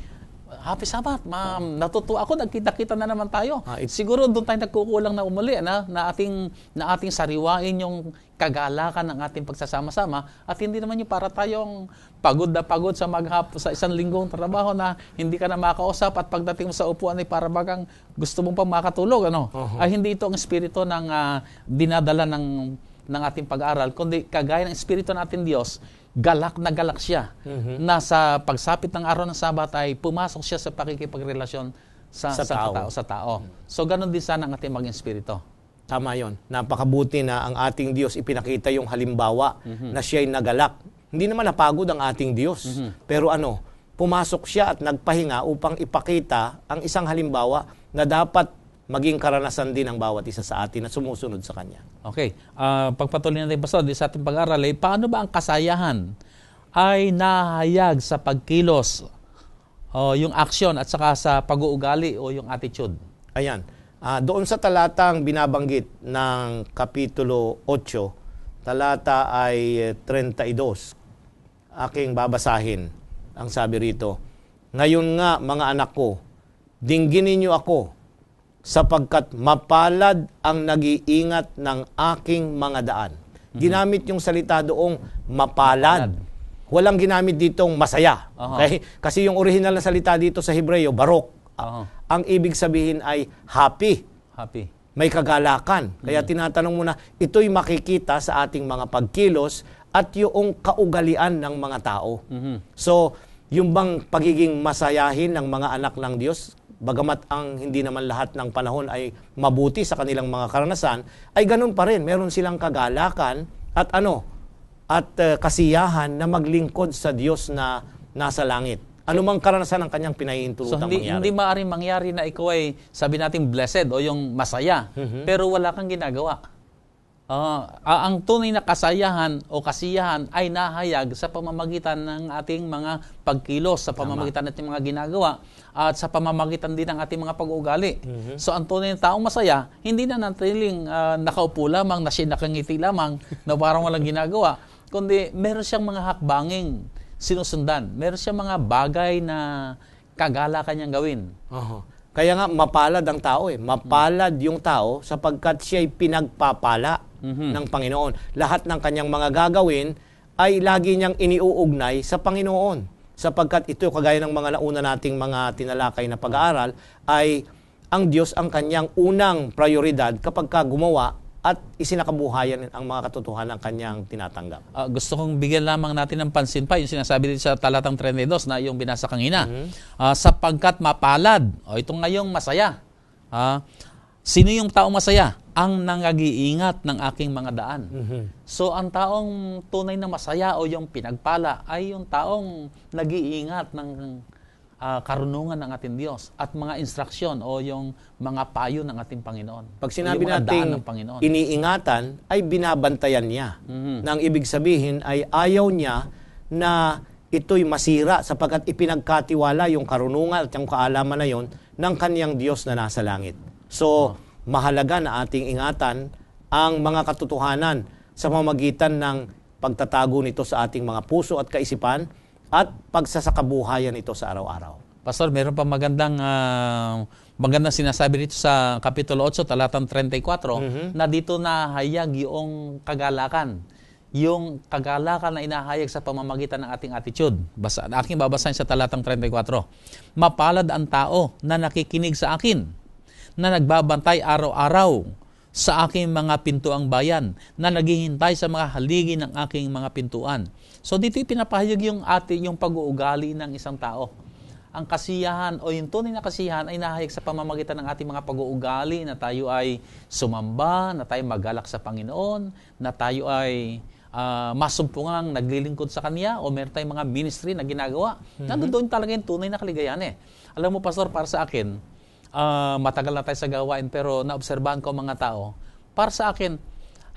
Happy Sabbath, ma'am. Natutuwa ako, nagkita-kita na naman tayo. Ah, Siguro doon tayo nagkukulang na umuli na, na, ating, na ating sariwain yung kagalakan ng ating pagsasama-sama at hindi naman yung para tayong pagod na pagod sa maghap sa isang linggong trabaho na hindi ka na makausap at pagdating mo sa upuan ay para bagang gusto mong pa makatulog ano uh-huh. ay hindi ito ang espiritu ng uh, dinadala ng ng ating pag-aral kundi kagaya ng espiritu natin Diyos galak na galak siya. Mm-hmm. Nasa pagsapit ng araw ng Sabat ay pumasok siya sa pakikipagrelasyon sa, sa, sa tao. tao. Sa tao. So ganun din sana ang ating maging espiritu. Tama
yon. Napakabuti na ang ating Diyos ipinakita yung halimbawa mm-hmm. na siya'y nagalak. Hindi naman napagod ang ating Diyos. Mm-hmm. Pero ano, pumasok siya at nagpahinga upang ipakita ang isang halimbawa na dapat maging karanasan din ng bawat isa sa atin at sumusunod
sa Kanya. Okay. Uh, pagpatuloy natin, Pastor, sa ating pag-aral, eh, paano ba ang kasayahan ay nahayag sa pagkilos, o uh, yung action at saka sa pag-uugali o yung attitude? Ayan. Uh, doon sa talatang binabanggit
ng Kapitulo 8, talata ay 32, aking babasahin ang sabi rito, Ngayon nga, mga anak ko, dingginin niyo ako sapagkat mapalad ang nag-iingat ng aking mga daan. Mhm. Ginamit yung salita doong mapalad. Walang ginamit ditong masaya. Okay? Kasi yung original na salita dito sa Hebreo, barok. Uh-huh. Ang ibig sabihin ay happy. Happy. May kagalakan. Kaya mhm. tinatanong muna, ito'y makikita sa ating mga pagkilos at yung kaugalian ng mga tao. Mhm. So, yung bang pagiging masayahin ng mga anak ng Diyos, bagamat ang hindi naman lahat ng panahon ay mabuti sa kanilang mga karanasan, ay ganun pa rin. Meron silang kagalakan at ano, at uh, kasiyahan na maglingkod sa Diyos na nasa langit. Ano mang karanasan ng kanyang pinahihintulutan so, hindi, mangyari. hindi
maaaring mangyari na ikaw ay sabi natin blessed o yung masaya, mm-hmm. pero wala kang ginagawa. Uh, ang tunay na kasayahan o kasiyahan ay nahayag sa pamamagitan ng ating mga pagkilos, sa pamamagitan Tama. ng ating mga ginagawa, at sa pamamagitan din ng ating mga pag-uugali. Mm-hmm. So ang tunay na taong masaya, hindi na nantiling uh, ah, nakaupo lamang, nasi nakangiti lamang, na parang walang ginagawa, kundi meron siyang mga hakbanging sinusundan. Meron siyang mga bagay na kagala kanyang gawin. Uh-huh. Kaya nga, mapalad ang tao eh. Mapalad yung tao sapagkat siya'y
pinagpapala mm-hmm. ng Panginoon. Lahat ng kanyang mga gagawin ay lagi niyang iniuugnay sa Panginoon. Sapagkat ito, kagaya ng mga nauna nating mga tinalakay na pag-aaral, ay ang Diyos ang kanyang unang prioridad kapag ka gumawa
at isinakabuhayan ang mga katotohanan ng kanyang tinatanggap. Uh, gusto kong bigyan lamang natin ng pansin pa yung sinasabi din sa talatang 32 na yung binasa kanina. Mm-hmm. Uh, ah, sapagkat mapalad, o oh, ito ngayong masaya. Uh, Sino yung tao masaya? Ang nangagiingat ng aking mga daan. Mm-hmm. So ang taong tunay na masaya o yung pinagpala ay yung taong nag-iingat ng uh, karunungan ng ating Diyos at mga instruksyon o yung mga payo ng ating Panginoon. Pag sinabi nating
iniingatan, ay binabantayan niya. Mm-hmm. Nang ibig sabihin ay ayaw niya na ito'y masira sapagkat ipinagkatiwala yung karunungan at yung kaalaman na yon ng kaniyang Diyos na nasa langit. So, mahalaga na ating ingatan ang mga katotohanan sa pamamagitan ng pagtatago nito sa ating mga puso at kaisipan at pagsasakabuhayan ito sa araw-araw.
Pastor, meron pa magandang uh, magandang sinasabi dito sa Kapitulo 8, talatang 34, mm-hmm. na dito nahayag yung kagalakan. Yung kagalakan na inahayag sa pamamagitan ng ating attitude. Basa, aking babasahin sa talatang 34. Mapalad ang tao na nakikinig sa akin na nagbabantay araw-araw sa aking mga pintuang bayan, na naghihintay sa mga haligi ng aking mga pintuan. So dito pinapahayag yung ate yung pag-uugali ng isang tao. Ang kasiyahan o yung tunay na kasiyahan ay nahayag sa pamamagitan ng ating mga pag-uugali na tayo ay sumamba, na tayo magalak sa Panginoon, na tayo ay uh, masumpungang naglilingkod sa Kanya o meron tayong mga ministry na ginagawa. Mm-hmm. Nando doon talaga yung tunay na kaligayahan eh. Alam mo, Pastor, para sa akin, uh, matagal na tayo sa gawain pero naobserbahan ko mga tao. Para sa akin,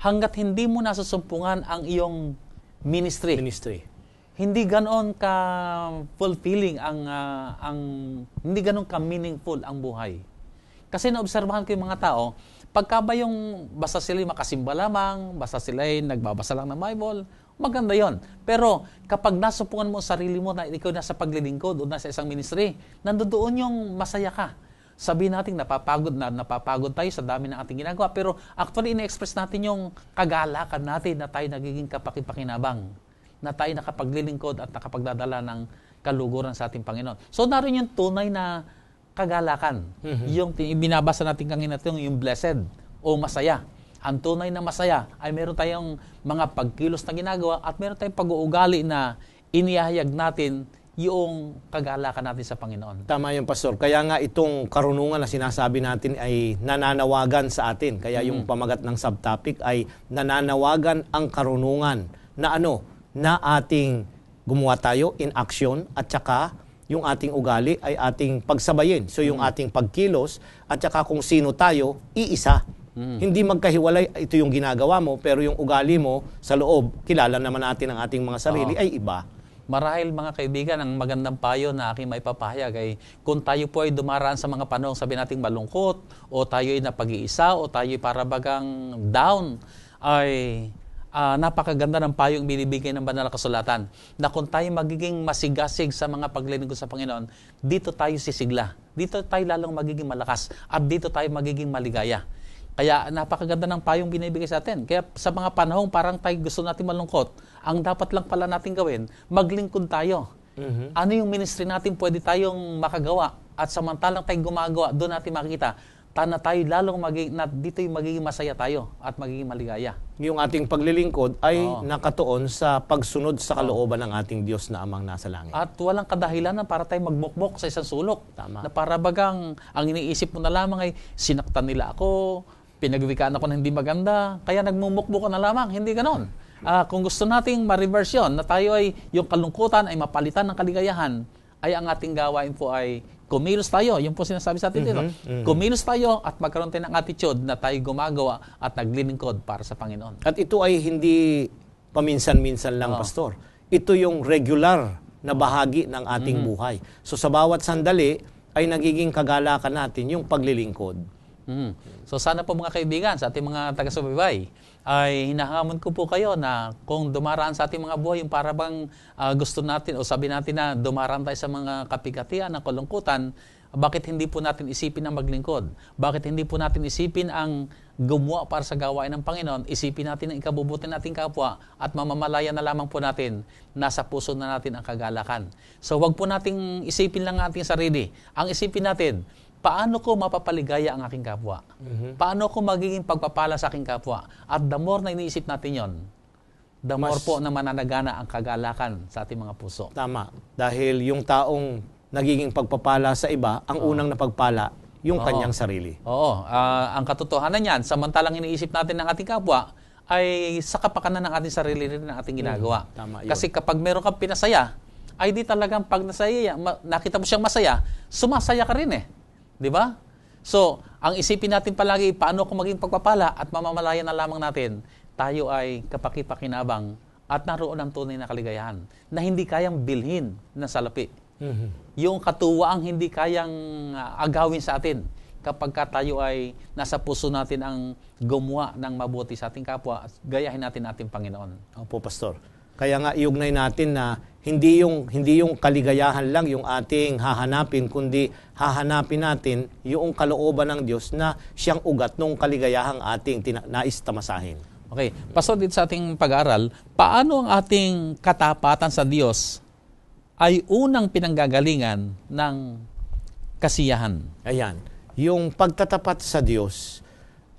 hanggat hindi mo nasusumpungan ang iyong ministry. Ministry. Hindi ganon ka fulfilling ang uh, ang hindi ganoon ka meaningful ang buhay. Kasi naobserbahan ko yung mga tao, pagka ba yung basta sila makasimba lamang, basta sila nagbabasa lang ng Bible, maganda yon. Pero kapag nasupungan mo ang sarili mo na ikaw na sa paglilingkod o sa isang ministry, nandoon yung masaya ka sabihin natin napapagod na, napapagod tayo sa dami ng ating ginagawa. Pero actually, ina-express natin yung kagalakan natin na tayo nagiging kapakipakinabang, na tayo nakapaglilingkod at nakapagdadala ng kaluguran sa ating Panginoon. So, naroon yung tunay na kagalakan. Mm-hmm. Yung binabasa natin kanina ito, yung blessed o masaya. Ang tunay na masaya ay meron tayong mga pagkilos na ginagawa at meron tayong pag-uugali na inihayag natin yung kagalakan natin sa Panginoon.
Tama yung Pastor. Kaya nga itong karunungan na sinasabi natin ay nananawagan sa atin. Kaya mm-hmm. yung mm. pamagat ng subtopic ay nananawagan ang karunungan na ano, na ating gumawa tayo in action at saka yung ating ugali ay ating pagsabayin. So yung mm-hmm. ating pagkilos at saka kung sino tayo, iisa. Mm. Hindi magkahiwalay, ito yung ginagawa mo, pero yung ugali mo sa loob, kilala naman natin ang ating mga sarili, oh. ay
iba. Marahil mga kaibigan, ang magandang payo na aking may papahayag ay kung tayo po ay dumaraan sa mga panahon sabi nating malungkot o tayo ay napag-iisa o tayo ay parabagang down ay uh, napakaganda ng payong binibigay ng banal na kasulatan na kung tayo magiging masigasig sa mga paglilingkod sa Panginoon, dito tayo sisigla. Dito tayo lalong magiging malakas at dito tayo magiging maligaya. Kaya napakaganda ng payong binibigay sa atin. Kaya sa mga panahong parang tayo gusto natin malungkot, ang dapat lang pala natin gawin, maglingkod tayo. Mm-hmm. Ano yung ministry natin pwede tayong makagawa? At samantalang tayong gumagawa, doon natin makikita tana tayo lalong magiging, na dito yung magiging masaya tayo at magiging maligaya.
Yung ating paglilingkod ay Oo. nakatuon sa pagsunod sa kalooban Oo.
ng ating Diyos na
amang nasa langit.
At walang kadahilanan para tayo magmukmok sa isang sulok. Tama. Na para bagang ang iniisip mo na lamang ay sinaktan nila ako, pinagwikaan ako na hindi maganda, kaya nagmumukmok ko na lamang, hindi ganon. Hmm uh, kung gusto nating ma-reverse yun, na tayo ay yung kalungkutan ay mapalitan ng kaligayahan, ay ang ating gawain po ay kumilos tayo. Yun po sinasabi sa atin mm-hmm, Mm-hmm. Kumilos tayo at magkaroon tayo ng attitude na tayo gumagawa at naglilingkod para sa Panginoon. At ito ay hindi paminsan-minsan lang, oh. Pastor. Ito
yung regular na bahagi ng ating mm-hmm. buhay. So sa bawat sandali ay nagiging
kagalakan natin yung paglilingkod. Mm. So sana po mga kaibigan, sa ating mga taga-subaybay, ay hinahamon ko po kayo na kung dumaraan sa ating mga buhay, yung parabang uh, ah, gusto natin o sabi natin na dumaraan tayo sa mga kapigatian, ng kalungkutan, bakit hindi po natin isipin ang maglingkod? Bakit hindi po natin isipin ang gumawa para sa gawain ng Panginoon? Isipin natin ang ikabubuti nating kapwa at mamamalaya na lamang po natin, nasa puso na natin ang kagalakan. So wag po nating isipin lang ang ating sarili. Ang isipin natin, paano ko mapapaligaya ang aking kapwa? Mm-hmm. Paano ko magiging pagpapala sa aking kapwa? At the more na iniisip natin yon, the Mas, more po na mananagana ang kagalakan sa ating mga puso. Tama.
Dahil yung taong nagiging pagpapala sa iba,
ang oh. unang napagpala,
yung Oo. kanyang sarili.
Oo. Uh, ang katotohanan niyan, samantalang iniisip natin ang ating kapwa, ay sa kapakanan ng ating sarili rin ang ating ginagawa. Mm, tama, yun. Kasi kapag meron kang pinasaya, ay di talagang pag nasaya, nakita mo siyang masaya, sumasaya ka rin eh. Di ba? So, ang isipin natin palagi, paano kung maging pagpapala at mamamalaya na lamang natin, tayo ay kapakipakinabang at naroon ang tunay na kaligayahan na hindi kayang bilhin ng salapi. Mm-hmm. Yung katuwaang hindi kayang ah, agawin sa atin kapag ka tayo ay nasa puso natin ang gumawa ng mabuti sa ating kapwa at gayahin natin ating Panginoon.
Opo, Pastor. Kaya nga iugnay natin na hindi yung, hindi yung kaligayahan lang yung ating hahanapin, kundi hahanapin natin yung kalooban ng Diyos na siyang ugat ng kaligayahang ating nais
tamasahin. Okay. Pastor, dito sa ating pag-aaral, paano ang ating katapatan sa Diyos ay unang pinanggagalingan ng kasiyahan?
Ayan. Yung pagtatapat sa Diyos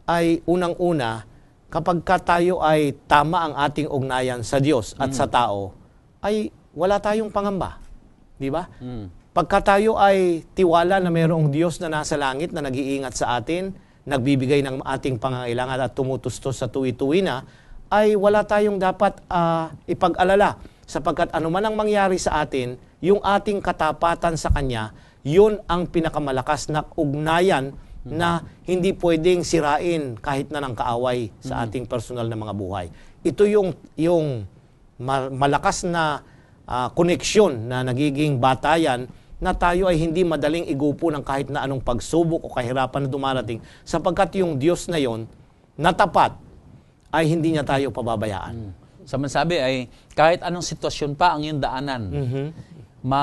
ay unang-una kapag ka tayo ay tama ang ating ugnayan sa Diyos at mm. sa tao, ay wala tayong pangamba. Di ba? Mm. Pagka tayo ay tiwala na mayroong Diyos na nasa langit na nag-iingat sa atin, nagbibigay ng ating pangangailangan at tumutustos sa tuwi-tuwi na, ay wala tayong dapat uh, ipag-alala sapagkat anuman ang mangyari sa atin, yung ating katapatan sa Kanya, yun ang pinakamalakas na ugnayan mm-hmm. na hindi pwedeng sirain kahit na ng kaaway sa mm-hmm. ating personal na mga buhay. Ito yung, yung malakas na uh, koneksyon na nagiging batayan na tayo ay hindi madaling igupo ng kahit na anong pagsubok o kahirapan na dumarating sapagkat yung Diyos na yon na tapat
ay hindi niya tayo pababayaan. Mm. Sa mansabi ay kahit anong sitwasyon pa ang iyong daanan, mm-hmm. ma,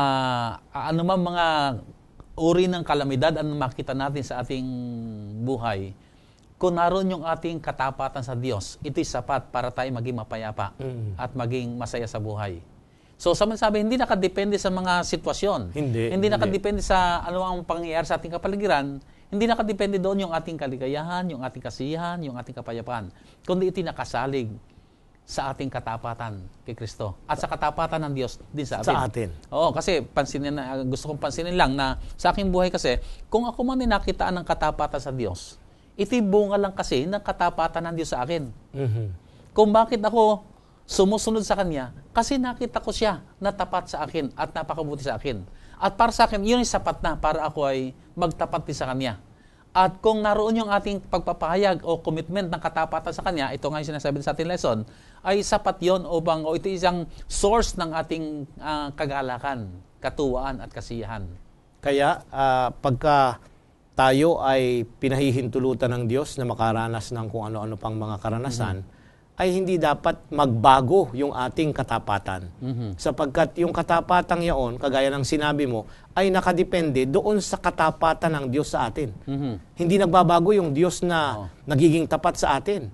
ano man mga uri ng kalamidad ang makita natin sa ating buhay, kung naroon yung ating katapatan sa Diyos, ito'y sapat para tayo maging mapayapa mm-hmm. at maging masaya sa buhay. So sa sabi, hindi nakadepende sa mga sitwasyon. Hindi. Hindi nakadepende sa ano ang pangyayari sa ating kapaligiran. Hindi nakadepende doon yung ating kaligayahan, yung ating kasiyahan, yung ating kapayapaan. Kundi itinakasalig sa ating katapatan kay Kristo at sa katapatan ng Diyos din sa atin. Sa atin. Oo, kasi pansinin na, ah, gusto kong pansinin lang na sa aking buhay kasi, kung ako man nakitaan ng katapatan sa Diyos, ito'y bunga lang kasi ng katapatan ng Diyos sa akin. Mm-hmm. Kung bakit ako sumusunod sa Kanya kasi nakita ko siya na tapat sa akin at napakabuti sa akin. At para sa akin, yun ay sapat na para ako ay magtapat din sa Kanya. At kung naroon yung ating pagpapahayag o commitment ng katapatan sa Kanya, ito nga yung sinasabi sa ating lesson, ay sapat yon o bang o ito isang source ng ating uh, kagalakan, katuwaan at kasiyahan.
Kaya uh, pagka tayo ay pinahihintulutan ng Diyos na makaranas ng kung ano-ano pang mga karanasan, mm-hmm ay hindi dapat magbago yung ating katapatan. Mm-hmm. Sapagkat yung katapatang yaon, kagaya ng sinabi mo, ay nakadepende doon sa katapatan ng Diyos sa atin. Mm-hmm. Hindi nagbabago yung Diyos na oh. nagiging tapat sa atin.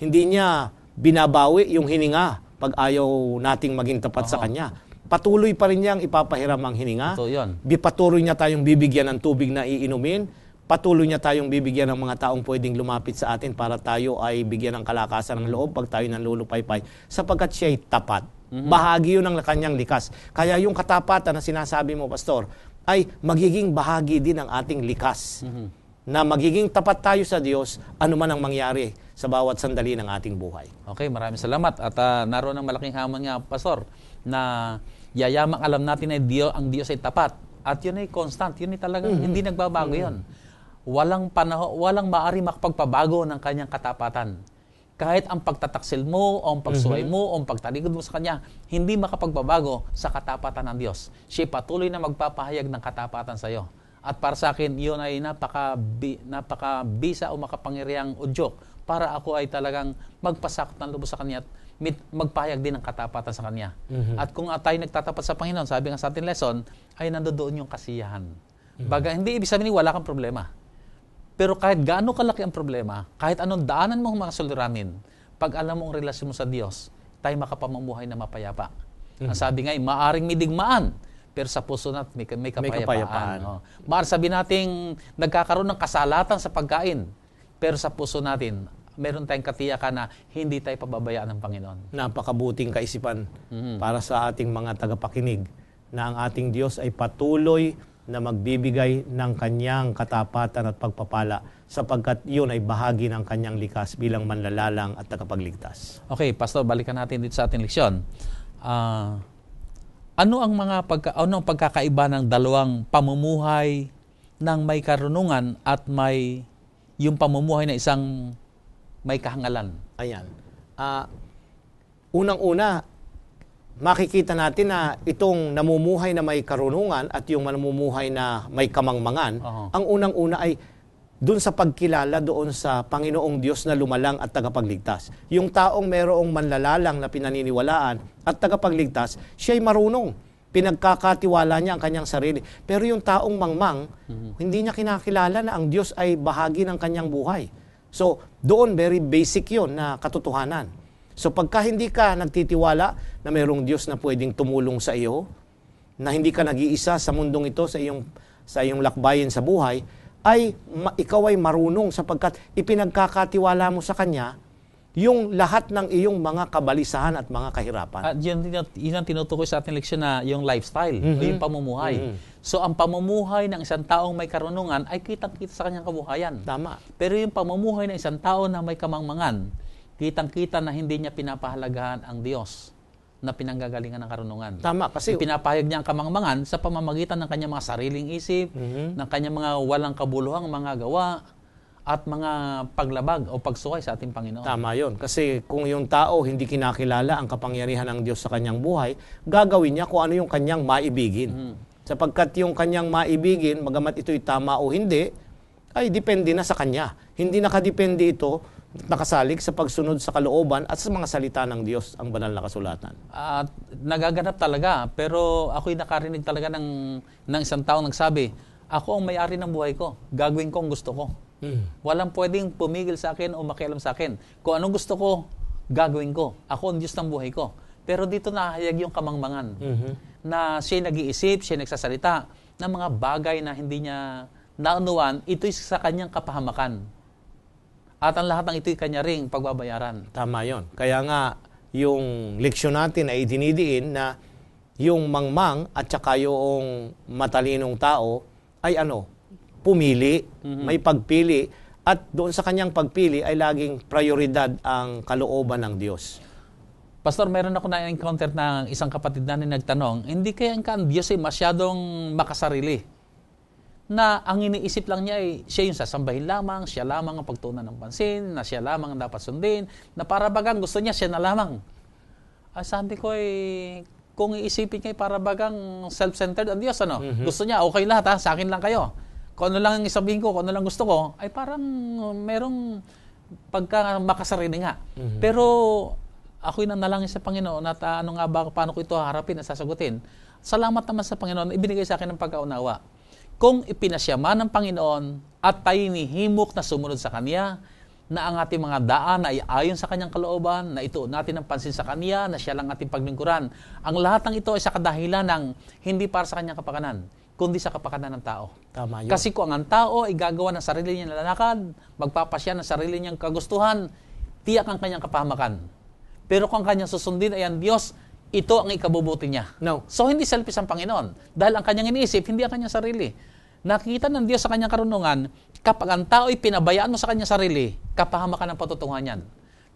Hindi niya binabawi yung hininga pag ayaw nating maging tapat oh. sa Kanya. Patuloy pa rin niyang ipapahiram ang hininga. Ito yun. Patuloy niya tayong bibigyan ng tubig na iinumin patuloy niya tayong bibigyan ng mga taong pwedeng lumapit sa atin para tayo ay bigyan ng kalakasan ng loob pag tayo nanlulupay-pay sapagkat siya ay tapat. Mm-hmm. Bahagi yun ng kanyang likas. Kaya yung katapatan na sinasabi mo, Pastor, ay magiging bahagi din ng ating likas. Mm-hmm. Na magiging tapat tayo sa Diyos, anuman ang mangyari sa bawat
sandali ng ating buhay. Okay, maraming salamat. At uh, naroon ang malaking hamon nga, Pastor, na yayamang alam natin na Diyos, ang Diyos ay tapat. At yun ay constant, yun ay talagang mm-hmm. hindi nagbabago mm-hmm. yun walang panahon, walang maari makapagpabago ng kanyang katapatan. Kahit ang pagtataksil mo, o ang pagsuway mhm. mo, o ang pagtalikod mo sa kanya, hindi makapagpabago sa katapatan ng Diyos. Siya patuloy na magpapahayag ng katapatan sa iyo. At para sa akin, iyon ay napaka, bi, napaka bisa o makapangyariang udyok para ako ay talagang magpasak ng lubos sa Kanya at magpahayag din ng katapatan sa Kanya. Mm-hmm. At kung tayo nagtatapat sa Panginoon, sabi nga sa ating lesson, ay nandoon yung kasiyahan. Mm-hmm. Baga, hindi ibig sabihin wala kang problema. Pero kahit gaano kalaki ang problema, kahit anong daanan mo makasuliramin, pag alam mo ang relasyon mo sa Diyos, tayo makapamamuhay na mapayapa.
Mm-hmm. Ang mm. sabi
nga, eh, maaring may digmaan, pero sa puso natin may, may kapayapaan. May kapayapaan. No? Maaari sabi natin, nagkakaroon ng kasalatan sa pagkain, pero sa puso natin, meron tayong katiyakan na hindi tayo pababayaan ng Panginoon.
Napakabuting kaisipan mm-hmm. para sa ating mga tagapakinig na ang ating Diyos ay patuloy na magbibigay ng kanyang katapatan at pagpapala sapagkat yun ay bahagi ng kanyang likas bilang manlalalang
at tagapagligtas. Okay, Pastor, balikan natin dito sa ating leksyon. Uh, ano ang mga pagka, ano ang pagkakaiba ng dalawang pamumuhay ng may karunungan at may yung pamumuhay na isang may kahangalan? Ayan. Uh, Unang-una, makikita natin
na itong namumuhay na may karunungan at yung namumuhay na may kamangmangan, uh-huh. ang unang-una ay doon sa pagkilala doon sa Panginoong Diyos na lumalang at tagapagligtas. Yung taong merong manlalalang na pinaniniwalaan at tagapagligtas, siya ay marunong. Pinagkakatiwala niya ang kanyang sarili. Pero yung taong mangmang, mm-hmm. hindi niya kinakilala na ang Diyos ay bahagi ng kanyang buhay. So, doon very basic yon na katotohanan. So pagka hindi ka nagtitiwala na mayroong Diyos na pwedeng tumulong sa iyo, na hindi ka nag-iisa sa mundong ito, sa iyong, sa iyong lakbayin sa buhay, ay ma, ikaw ay marunong sapagkat ipinagkakatiwala mo sa Kanya yung lahat ng iyong mga kabalisahan at mga kahirapan.
At yun, yun ang tinutukoy sa ating leksyon na yung lifestyle, mm-hmm. yung pamumuhay. Mm-hmm. So ang pamumuhay ng isang taong may karunungan ay kitang-kita sa kanyang kabuhayan. Tama. Pero yung pamumuhay ng isang tao na may kamangmangan, kitang-kita na hindi niya pinapahalagahan ang Diyos na pinanggagalingan ng karunungan. Tama, kasi... Pinapahayag niya ang kamangmangan sa pamamagitan ng kanyang mga sariling isip, mm-hmm. ng kanyang mga walang kabuluhang mga gawa, at mga paglabag o pagsuway sa ating Panginoon. Tama
yon. Kasi kung yung tao hindi kinakilala ang kapangyarihan ng Diyos sa kanyang buhay, gagawin niya kung ano yung kanyang maibigin. Mm-hmm. Sapagkat yung kanyang maibigin, magamat ito'y tama o hindi, ay depende na sa kanya. Hindi nakadepende ito nakasalig sa pagsunod sa kalooban at sa mga salita ng Diyos ang banal na kasulatan.
At nagaganap talaga, pero ako'y nakarinig talaga ng, ng isang taong nagsabi, ako ang may-ari ng buhay ko, gagawin ko ang gusto ko. Hmm. Walang pwedeng pumigil sa akin o makialam sa akin. Kung anong gusto ko, gagawin ko. Ako ang Diyos ng buhay ko. Pero dito nahayag yung kamangmangan mm-hmm. na siya nag-iisip, siya nagsasalita ng mga bagay na hindi niya naunuan, ito'y sa kanyang kapahamakan. At ang lahat ng ito'y kanya ring pagbabayaran.
Tama yon. Kaya nga, yung leksyon natin ay dinidiin na yung mangmang at saka yung matalinong tao ay ano, pumili, mm-hmm. may pagpili, at doon sa kanyang pagpili ay laging prioridad
ang kalooban ng Diyos. Pastor, meron ako na-encounter ng isang kapatid na nagtanong, hindi kaya ang Diyos ay masyadong makasarili? na ang iniisip lang niya ay siya yung sasambahin lamang, siya lamang ang pagtunan ng pansin, na siya lamang ang dapat sundin, na para bagang gusto niya siya na lamang. Ay, ah, sabi ko ay, eh, kung iisipin kay para bagang self-centered ang Diyos, ano? Mm-hmm. Gusto niya, okay lahat ha, sa akin lang kayo. Kung ano lang ang isabihin ko, kung ano lang gusto ko, ay parang merong pagka makasarili nga. Mm-hmm. Pero ako'y nanalangin sa Panginoon na ah, ano nga ba, paano ko ito harapin at sasagutin. Salamat naman sa Panginoon, na ibinigay sa akin ng pagkaunawa kung ipinasyaman ng Panginoon at tayo nihimok na sumunod sa Kanya, na ang ating mga daan ay ayon sa Kanyang kalooban, na ito natin ang pansin sa Kanya, na siya lang ating paglingkuran. Ang lahat ng ito ay sa kadahilan ng hindi para sa Kanyang kapakanan, kundi sa kapakanan ng tao. Tama yun. Kasi kung ang tao ay gagawa ng sarili niyang lalakad, magpapasya ng sarili niyang kagustuhan, tiyak ang kanyang kapahamakan. Pero kung ang kanyang susundin ay ang Diyos ito ang ikabubuti niya. No. So, hindi selfish ang Panginoon. Dahil ang kanyang iniisip, hindi ang kanyang sarili. Nakikita ng Diyos sa kanyang karunungan, kapag ang tao ay pinabayaan mo sa kanyang sarili, kapahamakan ng patutunguhan niyan.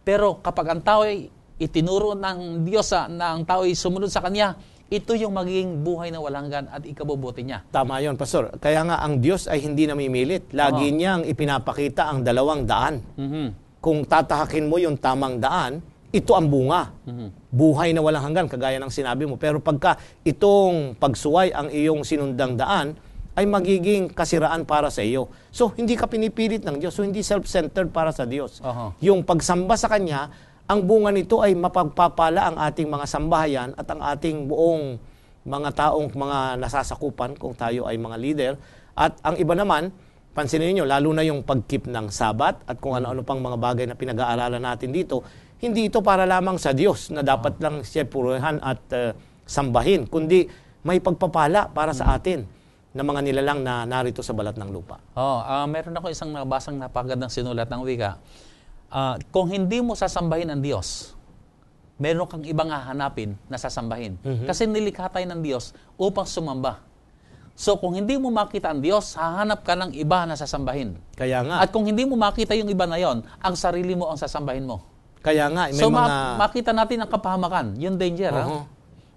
Pero kapag ang tao ay itinuro ng Diyos sa, na ang ay sumunod sa kanya, ito yung magiging buhay na walang hanggan at ikabubuti niya.
Tama yon Pastor. Kaya nga ang Diyos ay hindi namimilit. Lagi oh. niyang ipinapakita ang dalawang daan. Mm-hmm. Kung tatahakin mo yung tamang daan, ito ang bunga. Mhm. Buhay na walang hanggan, kagaya ng sinabi mo. Pero pagka itong pagsuway ang iyong sinundang daan, ay magiging kasiraan para sa iyo. So, hindi ka pinipilit ng Diyos. So, hindi self-centered para sa Diyos. Uh-huh. Yung pagsamba sa Kanya, ang bunga nito ay mapagpapala ang ating mga sambahayan at ang ating buong mga taong mga nasasakupan kung tayo ay mga leader. At ang iba naman, pansinin niyo lalo na yung pag-keep ng sabat at kung mhm. ano-ano pang mga bagay na pinag-aaralan natin dito, hindi ito para lamang sa Diyos na dapat lang siya puruhan at uh, sambahin, kundi may pagpapala para sa mm. atin na mga nilalang na narito sa balat ng lupa.
Oh, uh, meron ako isang nabasang napagandang sinulat ng wika. Uh, kung hindi mo sasambahin ang Diyos, meron kang ibang hahanapin na sasambahin. Mm-hmm. Kasi nilikha tayo ng Diyos upang sumamba. So kung hindi mo makita ang Diyos, hahanap ka ng iba na sasambahin. Kaya nga. At kung hindi mo makita yung iba na yon, ang sarili mo ang sasambahin mo.
Kaya nga, may so, mga... So
makita natin ang kapahamakan, yung danger, uh-huh. ha?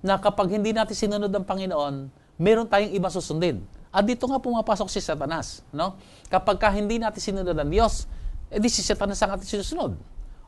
na kapag hindi natin sinunod ang Panginoon, meron tayong iba susundin. At dito nga pumapasok si Satanas. No? Kapag ka hindi natin sinunod ang Diyos, edi eh, si Satanas ang ating sinusunod.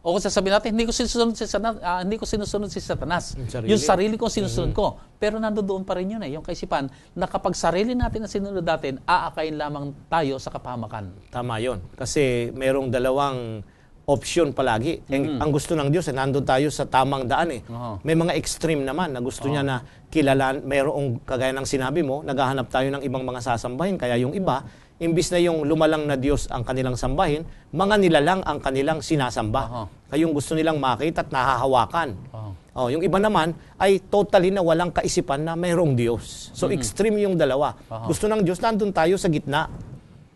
O kung sasabihin natin, hindi ko sinusunod si Satanas, uh, hindi ko sinusunod si Satanas. Yung sarili, yung sarili ko sinusunod mm-hmm. ko. Pero nandoon pa rin yun eh, yung kaisipan na kapag sarili natin ang sinunod natin, aakain lamang tayo sa kapahamakan.
Tama yun. Kasi merong dalawang option palagi. Mm-hmm. Ang gusto ng Diyos, ay eh, nandun tayo sa tamang daan eh. Uh-huh. May mga extreme naman na gusto uh-huh. niya na kilalaan, mayroong kagaya ng sinabi mo, naghahanap tayo ng ibang mga sasambahin. Kaya yung iba, imbis na yung lumalang na Diyos ang kanilang sambahin, mga nilalang ang kanilang sinasamba. Uh-huh. Kaya yung gusto nilang makita at nahahawakan. Uh-huh. Oh, yung iba naman ay totally na walang kaisipan na mayroong Diyos. So mm-hmm. extreme yung dalawa. Uh-huh. Gusto ng Diyos, nandun tayo sa gitna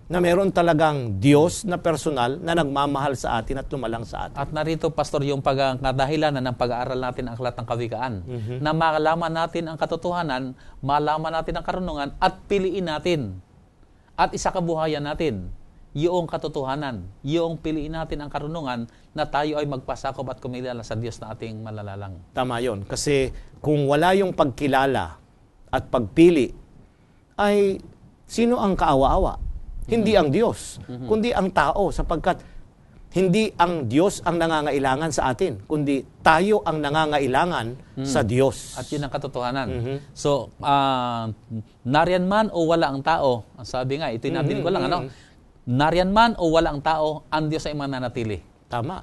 na meron talagang Diyos na personal na nagmamahal sa atin at lumalang sa atin. At narito, Pastor, yung pag kadahilanan ng pag-aaral natin ang aklat ng kawikaan. Mm-hmm. Na malaman natin ang katotohanan, malaman natin ang karunungan, at piliin natin. At isa kabuhayan natin yung katotohanan, yung piliin natin ang karunungan na tayo ay magpasakop at kumilala sa Diyos na ating malalalang.
Tama yon Kasi kung wala yung pagkilala at pagpili, ay sino ang kaawa-awa? Hindi ang Diyos, kundi ang tao sapagkat hindi ang Diyos ang nangangailangan
sa atin, kundi tayo ang nangangailangan mm. sa Diyos. At yun ang katotohanan. Mm-hmm. So, uh, nariyan man o wala ang tao, sabi nga, ito mm-hmm. ko lang, ano? Mhm. Nariyan man o wala ang tao, ang Diyos ay mananatili. Tama.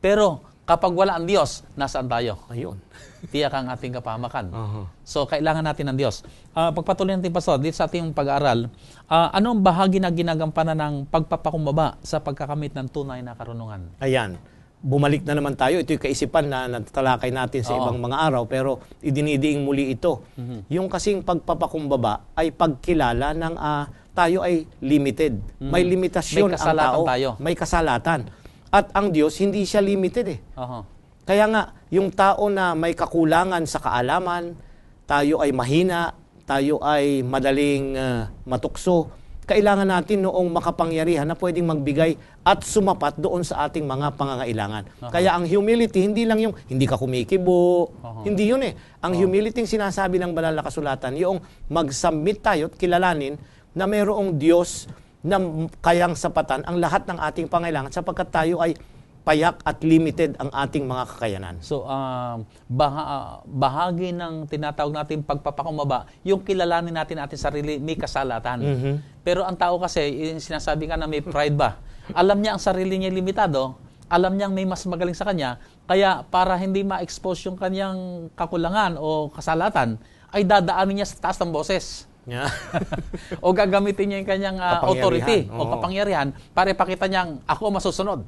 Pero, Kapag wala ang Diyos, nasaan tayo? Ayun. Tiyak ang ating kapamakan. Uh-huh. So, kailangan natin ng Diyos. Uh, pagpatuloy natin, Pastor, dito sa ating pag-aaral, uh, ano ang bahagi na ginagampanan ng pagpapakumbaba sa pagkakamit ng tunay na karunungan?
Ayan bumalik na naman tayo. Ito yung kaisipan na natalakay natin sa Oo. ibang mga araw, pero idinidiing muli ito. Mm-hmm. Yung kasing pagpapakumbaba ay pagkilala ng uh, tayo ay limited. Mm-hmm. May mhm. limitasyon May ang tao. Tayo. May kasalatan. At ang Diyos, hindi siya limited eh. Uh-huh. Kaya nga, yung tao na may kakulangan sa kaalaman, tayo ay mahina, tayo ay madaling uh, matukso, kailangan natin noong makapangyarihan na pwedeng magbigay at sumapat doon sa ating mga pangangailangan. Uh-huh. Kaya ang humility, hindi lang yung hindi ka kumikibo, uh-huh. hindi yun eh. Ang uh-huh. humility sinasabi ng banal na kasulatan, yung mag-submit tayo at kilalanin na mayroong Diyos na kayang sapatan ang lahat ng ating pangailangan sapagkat tayo ay payak at limited
ang ating mga kakayanan. So, uh, um, bah- bahagi ng tinatawag natin pagpapakumaba, yung kilalanin natin ating sarili, may kasalatan. Mm-hmm. Pero ang tao kasi, sinasabi ka na may pride ba? Alam niya ang sarili niya limitado, alam niyang may mas magaling sa kanya, kaya para hindi ma-expose yung kanyang kakulangan o kasalatan, ay dadaanin niya sa taas ng boses niya. o gagamitin niya yung kanyang uh, authority oo. o kapangyarihan para ipakita niyang ako masusunod.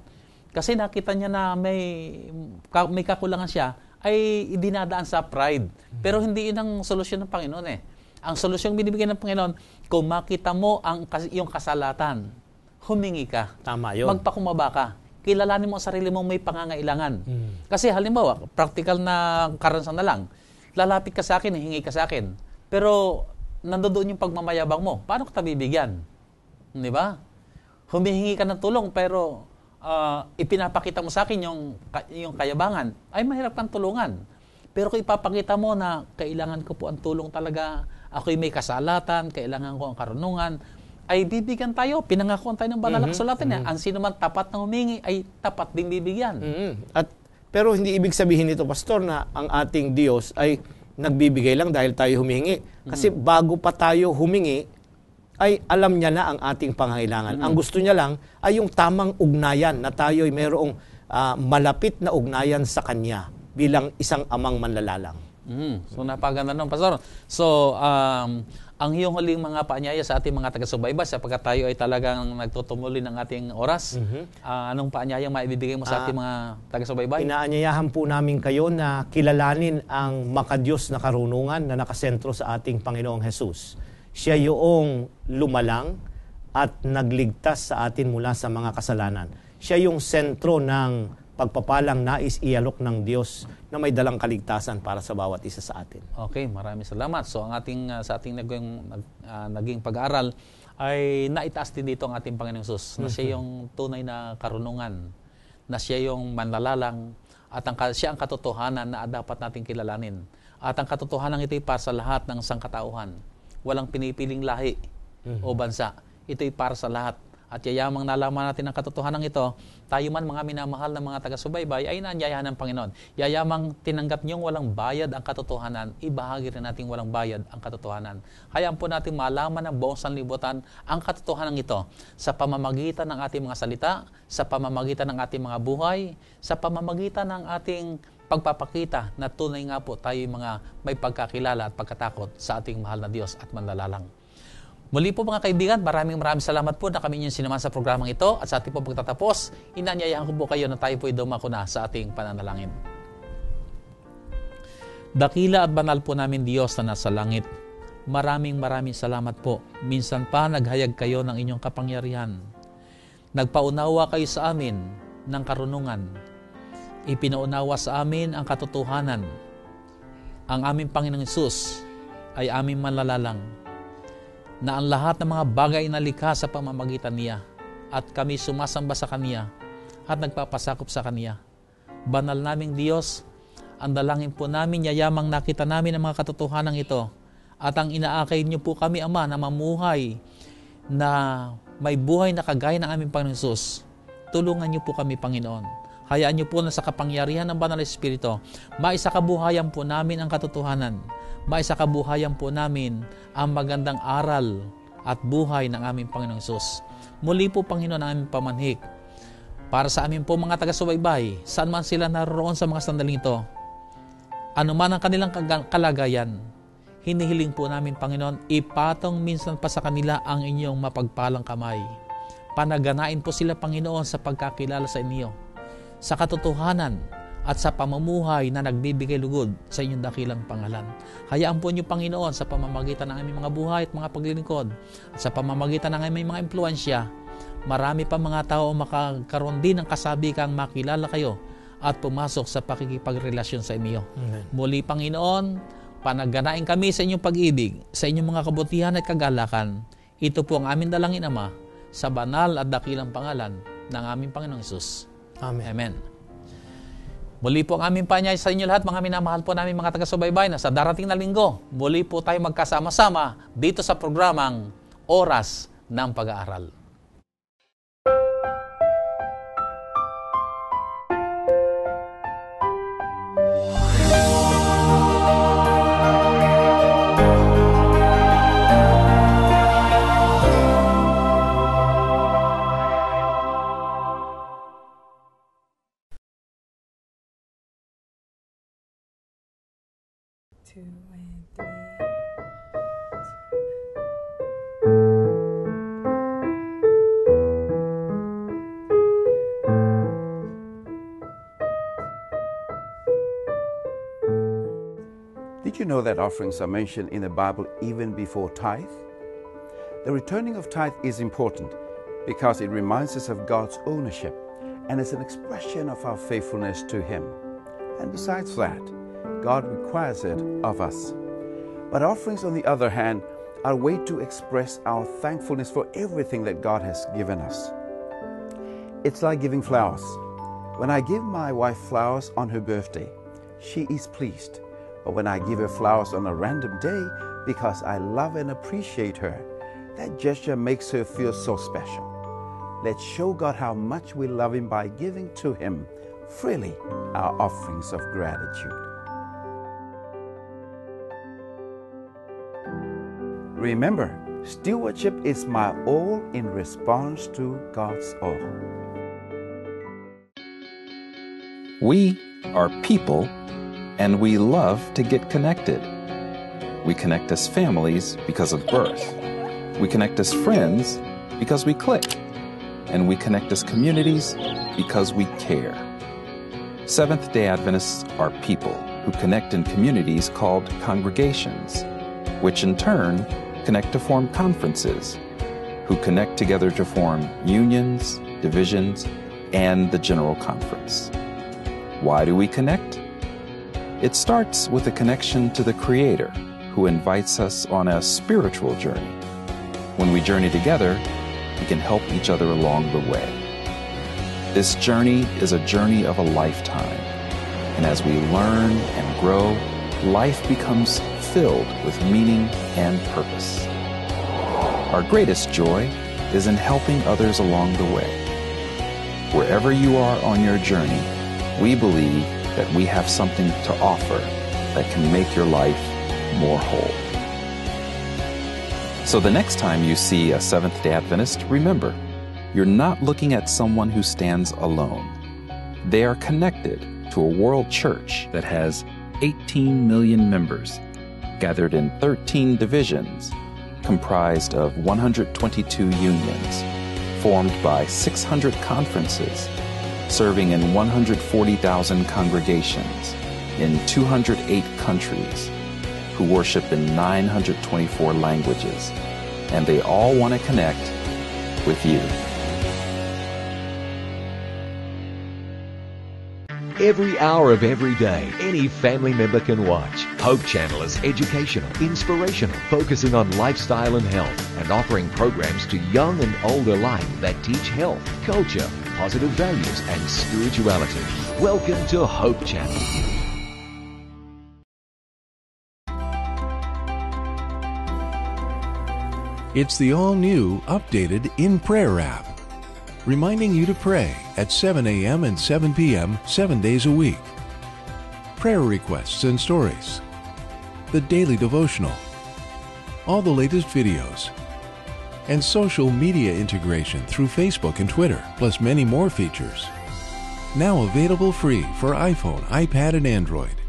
Kasi nakita niya na may, ka, may kakulangan siya, ay idinadaan sa pride. Pero hindi yun ang solusyon ng Panginoon eh. Ang solusyon binibigay ng Panginoon, kung makita mo ang yung kasalatan, humingi ka. Tama yun. Magpakumaba ka kilalanin mo ang sarili mong may pangangailangan. Mm. Kasi halimbawa, practical na karansan na lang, lalapit ka sa akin, hingi ka sa akin. Pero nandoon yung pagmamayabang mo. Paano ka bibigyan? Di ba? Humihingi ka ng tulong pero uh, ipinapakita mo sa akin yung, yung kayabangan, ay mahirap kang tulungan. Pero kung ipapakita mo na kailangan ko po ang tulong talaga, ako'y may kasalatan, kailangan ko ang karunungan, ay bibigyan tayo. Pinangakuan tayo ng banal na mm-hmm. kasulatan sulatan mm-hmm. Ang sino man tapat na humingi ay tapat din bibigyan. Mm-hmm.
At pero hindi ibig sabihin nito pastor na ang ating Diyos ay nagbibigay lang dahil tayo humingi. Kasi mm. bago pa tayo humingi, ay alam niya na ang ating pangangailangan. Mm-hmm. Ang mm. gusto niya lang ay yung tamang ugnayan na tayo ay mayroong uh, malapit na ugnayan sa kanya bilang isang amang manlalalang.
Mm. So napaganda nun, Pastor. So um, ang iyong huling mga paanyaya sa ating mga taga-subaybay sapagkat tayo ay talagang nagtutumuli ng ating oras. Mm-hmm. Uh, anong paanyaya maibibigay mo sa uh, ating mga taga-subaybay?
Inaanyayahan po namin kayo na kilalanin ang makadiyos na karunungan na nakasentro sa ating Panginoong Hesus. Siya yung lumalang at nagligtas sa atin mula sa mga kasalanan. Siya yung sentro ng pagpapalang nais ialok ng Diyos na may dalang kaligtasan para sa bawat isa sa atin.
Okay, maraming salamat. So ang ating uh, sa ating naging, uh, naging pag-aral ay naitaas din dito ang ating Panginoong Jesus na siya mhm. yung tunay na karunungan, na siya yung manlalalang at ang, siya ang katotohanan na dapat nating kilalanin. At ang katotohanan ito'y para sa lahat ng sangkatauhan. Walang pinipiling lahi mm-hmm. o mhm. bansa. Ito'y para sa lahat at yayamang nalaman natin ang katotohanan ito, tayo man mga minamahal ng mga taga-subaybay ay naanyayahan ng Panginoon. Yayamang tinanggap niyong walang bayad ang katotohanan, ibahagi rin natin walang bayad ang katotohanan. Hayaan po natin malaman ng buong sanlibutan ang katotohanan ito sa pamamagitan ng ating mga salita, sa pamamagitan ng ating mga buhay, sa pamamagitan ng ating pagpapakita na tunay nga po tayo mga may pagkakilala at pagkatakot sa ating mahal na Diyos at manlalalang. Muli po mga kaibigan, maraming maraming salamat po na kami inyong sinama sa programang ito at sa ating po pagtatapos, inanyayahan ko po kayo na tayo po idumako na sa ating pananalangin. Dakila at banal po namin Diyos na nasa langit. Maraming maraming salamat po. Minsan pa naghayag kayo ng inyong kapangyarihan. Nagpaunawa kayo sa amin ng karunungan. Ipinaunawa sa amin ang katotohanan. Ang aming Panginoong Isus ay aming manlalalang na ang lahat ng mga bagay na likha sa pamamagitan niya at kami sumasamba sa kanya at nagpapasakop sa kanya. Banal naming Diyos, ang dalangin po namin yayamang nakita namin ang mga katotohanan ito at ang inaakay niyo po kami, Ama, na mamuhay na may buhay na kagaya ng aming Panginoon Tulungan niyo po kami, Panginoon. Hayaan niyo po na sa kapangyarihan ng Banal Espiritu, maisakabuhayan po namin ang katotohanan kabuhayan po namin ang magandang aral at buhay ng aming Panginoong Sus. Muli po Panginoon ang aming pamanhik. Para sa amin po mga taga-subaybay, saan man sila naroon sa mga sandaling ito, ano man ang kanilang kalagayan, hinihiling po namin Panginoon, ipatong minsan pa sa kanila ang inyong mapagpalang kamay. Panaganain po sila Panginoon sa pagkakilala sa inyo, sa katotohanan at sa pamumuhay na nagbibigay lugod sa inyong dakilang pangalan. Hayaan po niyo Panginoon sa pamamagitan ng aming mga buhay at mga paglilingkod at sa pamamagitan ng aming mga impluensya, marami pa mga tao makakaroon din ng kasabikang makilala kayo at pumasok sa pakikipagrelasyon sa inyo. Amen. Muli Panginoon, panaganain kami sa inyong pag-ibig, sa inyong mga kabutihan at kagalakan. Ito po ang aming dalangin, Ama, sa banal at dakilang pangalan ng aming Panginoong Isus. Amen. Amen. Muli po ang aming panyay sa inyo lahat, mga minamahal po namin mga taga-subaybay na sa darating na linggo, muli po tayo magkasama-sama dito sa programang Oras ng Pag-aaral.
Did you know that offerings are mentioned in the Bible even before tithe? The returning of tithe is important because it reminds us of God's ownership and is an expression of our faithfulness to Him. And besides that, God requires it of us. But offerings, on the other hand, are a way to express our thankfulness for everything that God has given us. It's like giving flowers. When I give my wife flowers on her birthday, she is pleased or when I give her flowers on a random day because I love and appreciate her. That gesture makes her feel so special. Let's show God how much we love Him by giving to Him freely our offerings of gratitude. Remember, stewardship is my all in response to God's all.
We are people and we love to get connected. We connect as families because of birth. We connect as friends because we click. And we connect as communities because we care. Seventh day Adventists are people who connect in communities called congregations, which in turn connect to form conferences, who connect together to form unions, divisions, and the General Conference. Why do we connect? It starts with a connection to the Creator, who invites us on a spiritual journey. When we journey together, we can help each other along the way. This journey is a journey of a lifetime. And as we learn and grow, life becomes filled with meaning and purpose. Our greatest joy is in helping others along the way. Wherever you are on your journey, we believe that we have something to offer that can make your life more whole. So the next time you see a Seventh day Adventist, remember, you're not looking at someone who stands alone. They are connected to a world church that has 18 million members, gathered in 13 divisions, comprised of 122 unions, formed by 600 conferences serving in 140,000 congregations in 208 countries who worship in 924 languages, and they all want to connect with you.
Every hour of every day, any family member can watch. Hope Channel is educational, inspirational, focusing on lifestyle and health, and offering programs to young and older alike that teach health, culture, positive values, and spirituality. Welcome to Hope Channel. It's the all new, updated In Prayer app, reminding you to pray at 7 a.m. and 7 p.m. seven days a week. Prayer requests and stories, the daily devotional, all the latest videos and social media integration through Facebook and Twitter, plus many more features. Now available free for iPhone, iPad, and Android.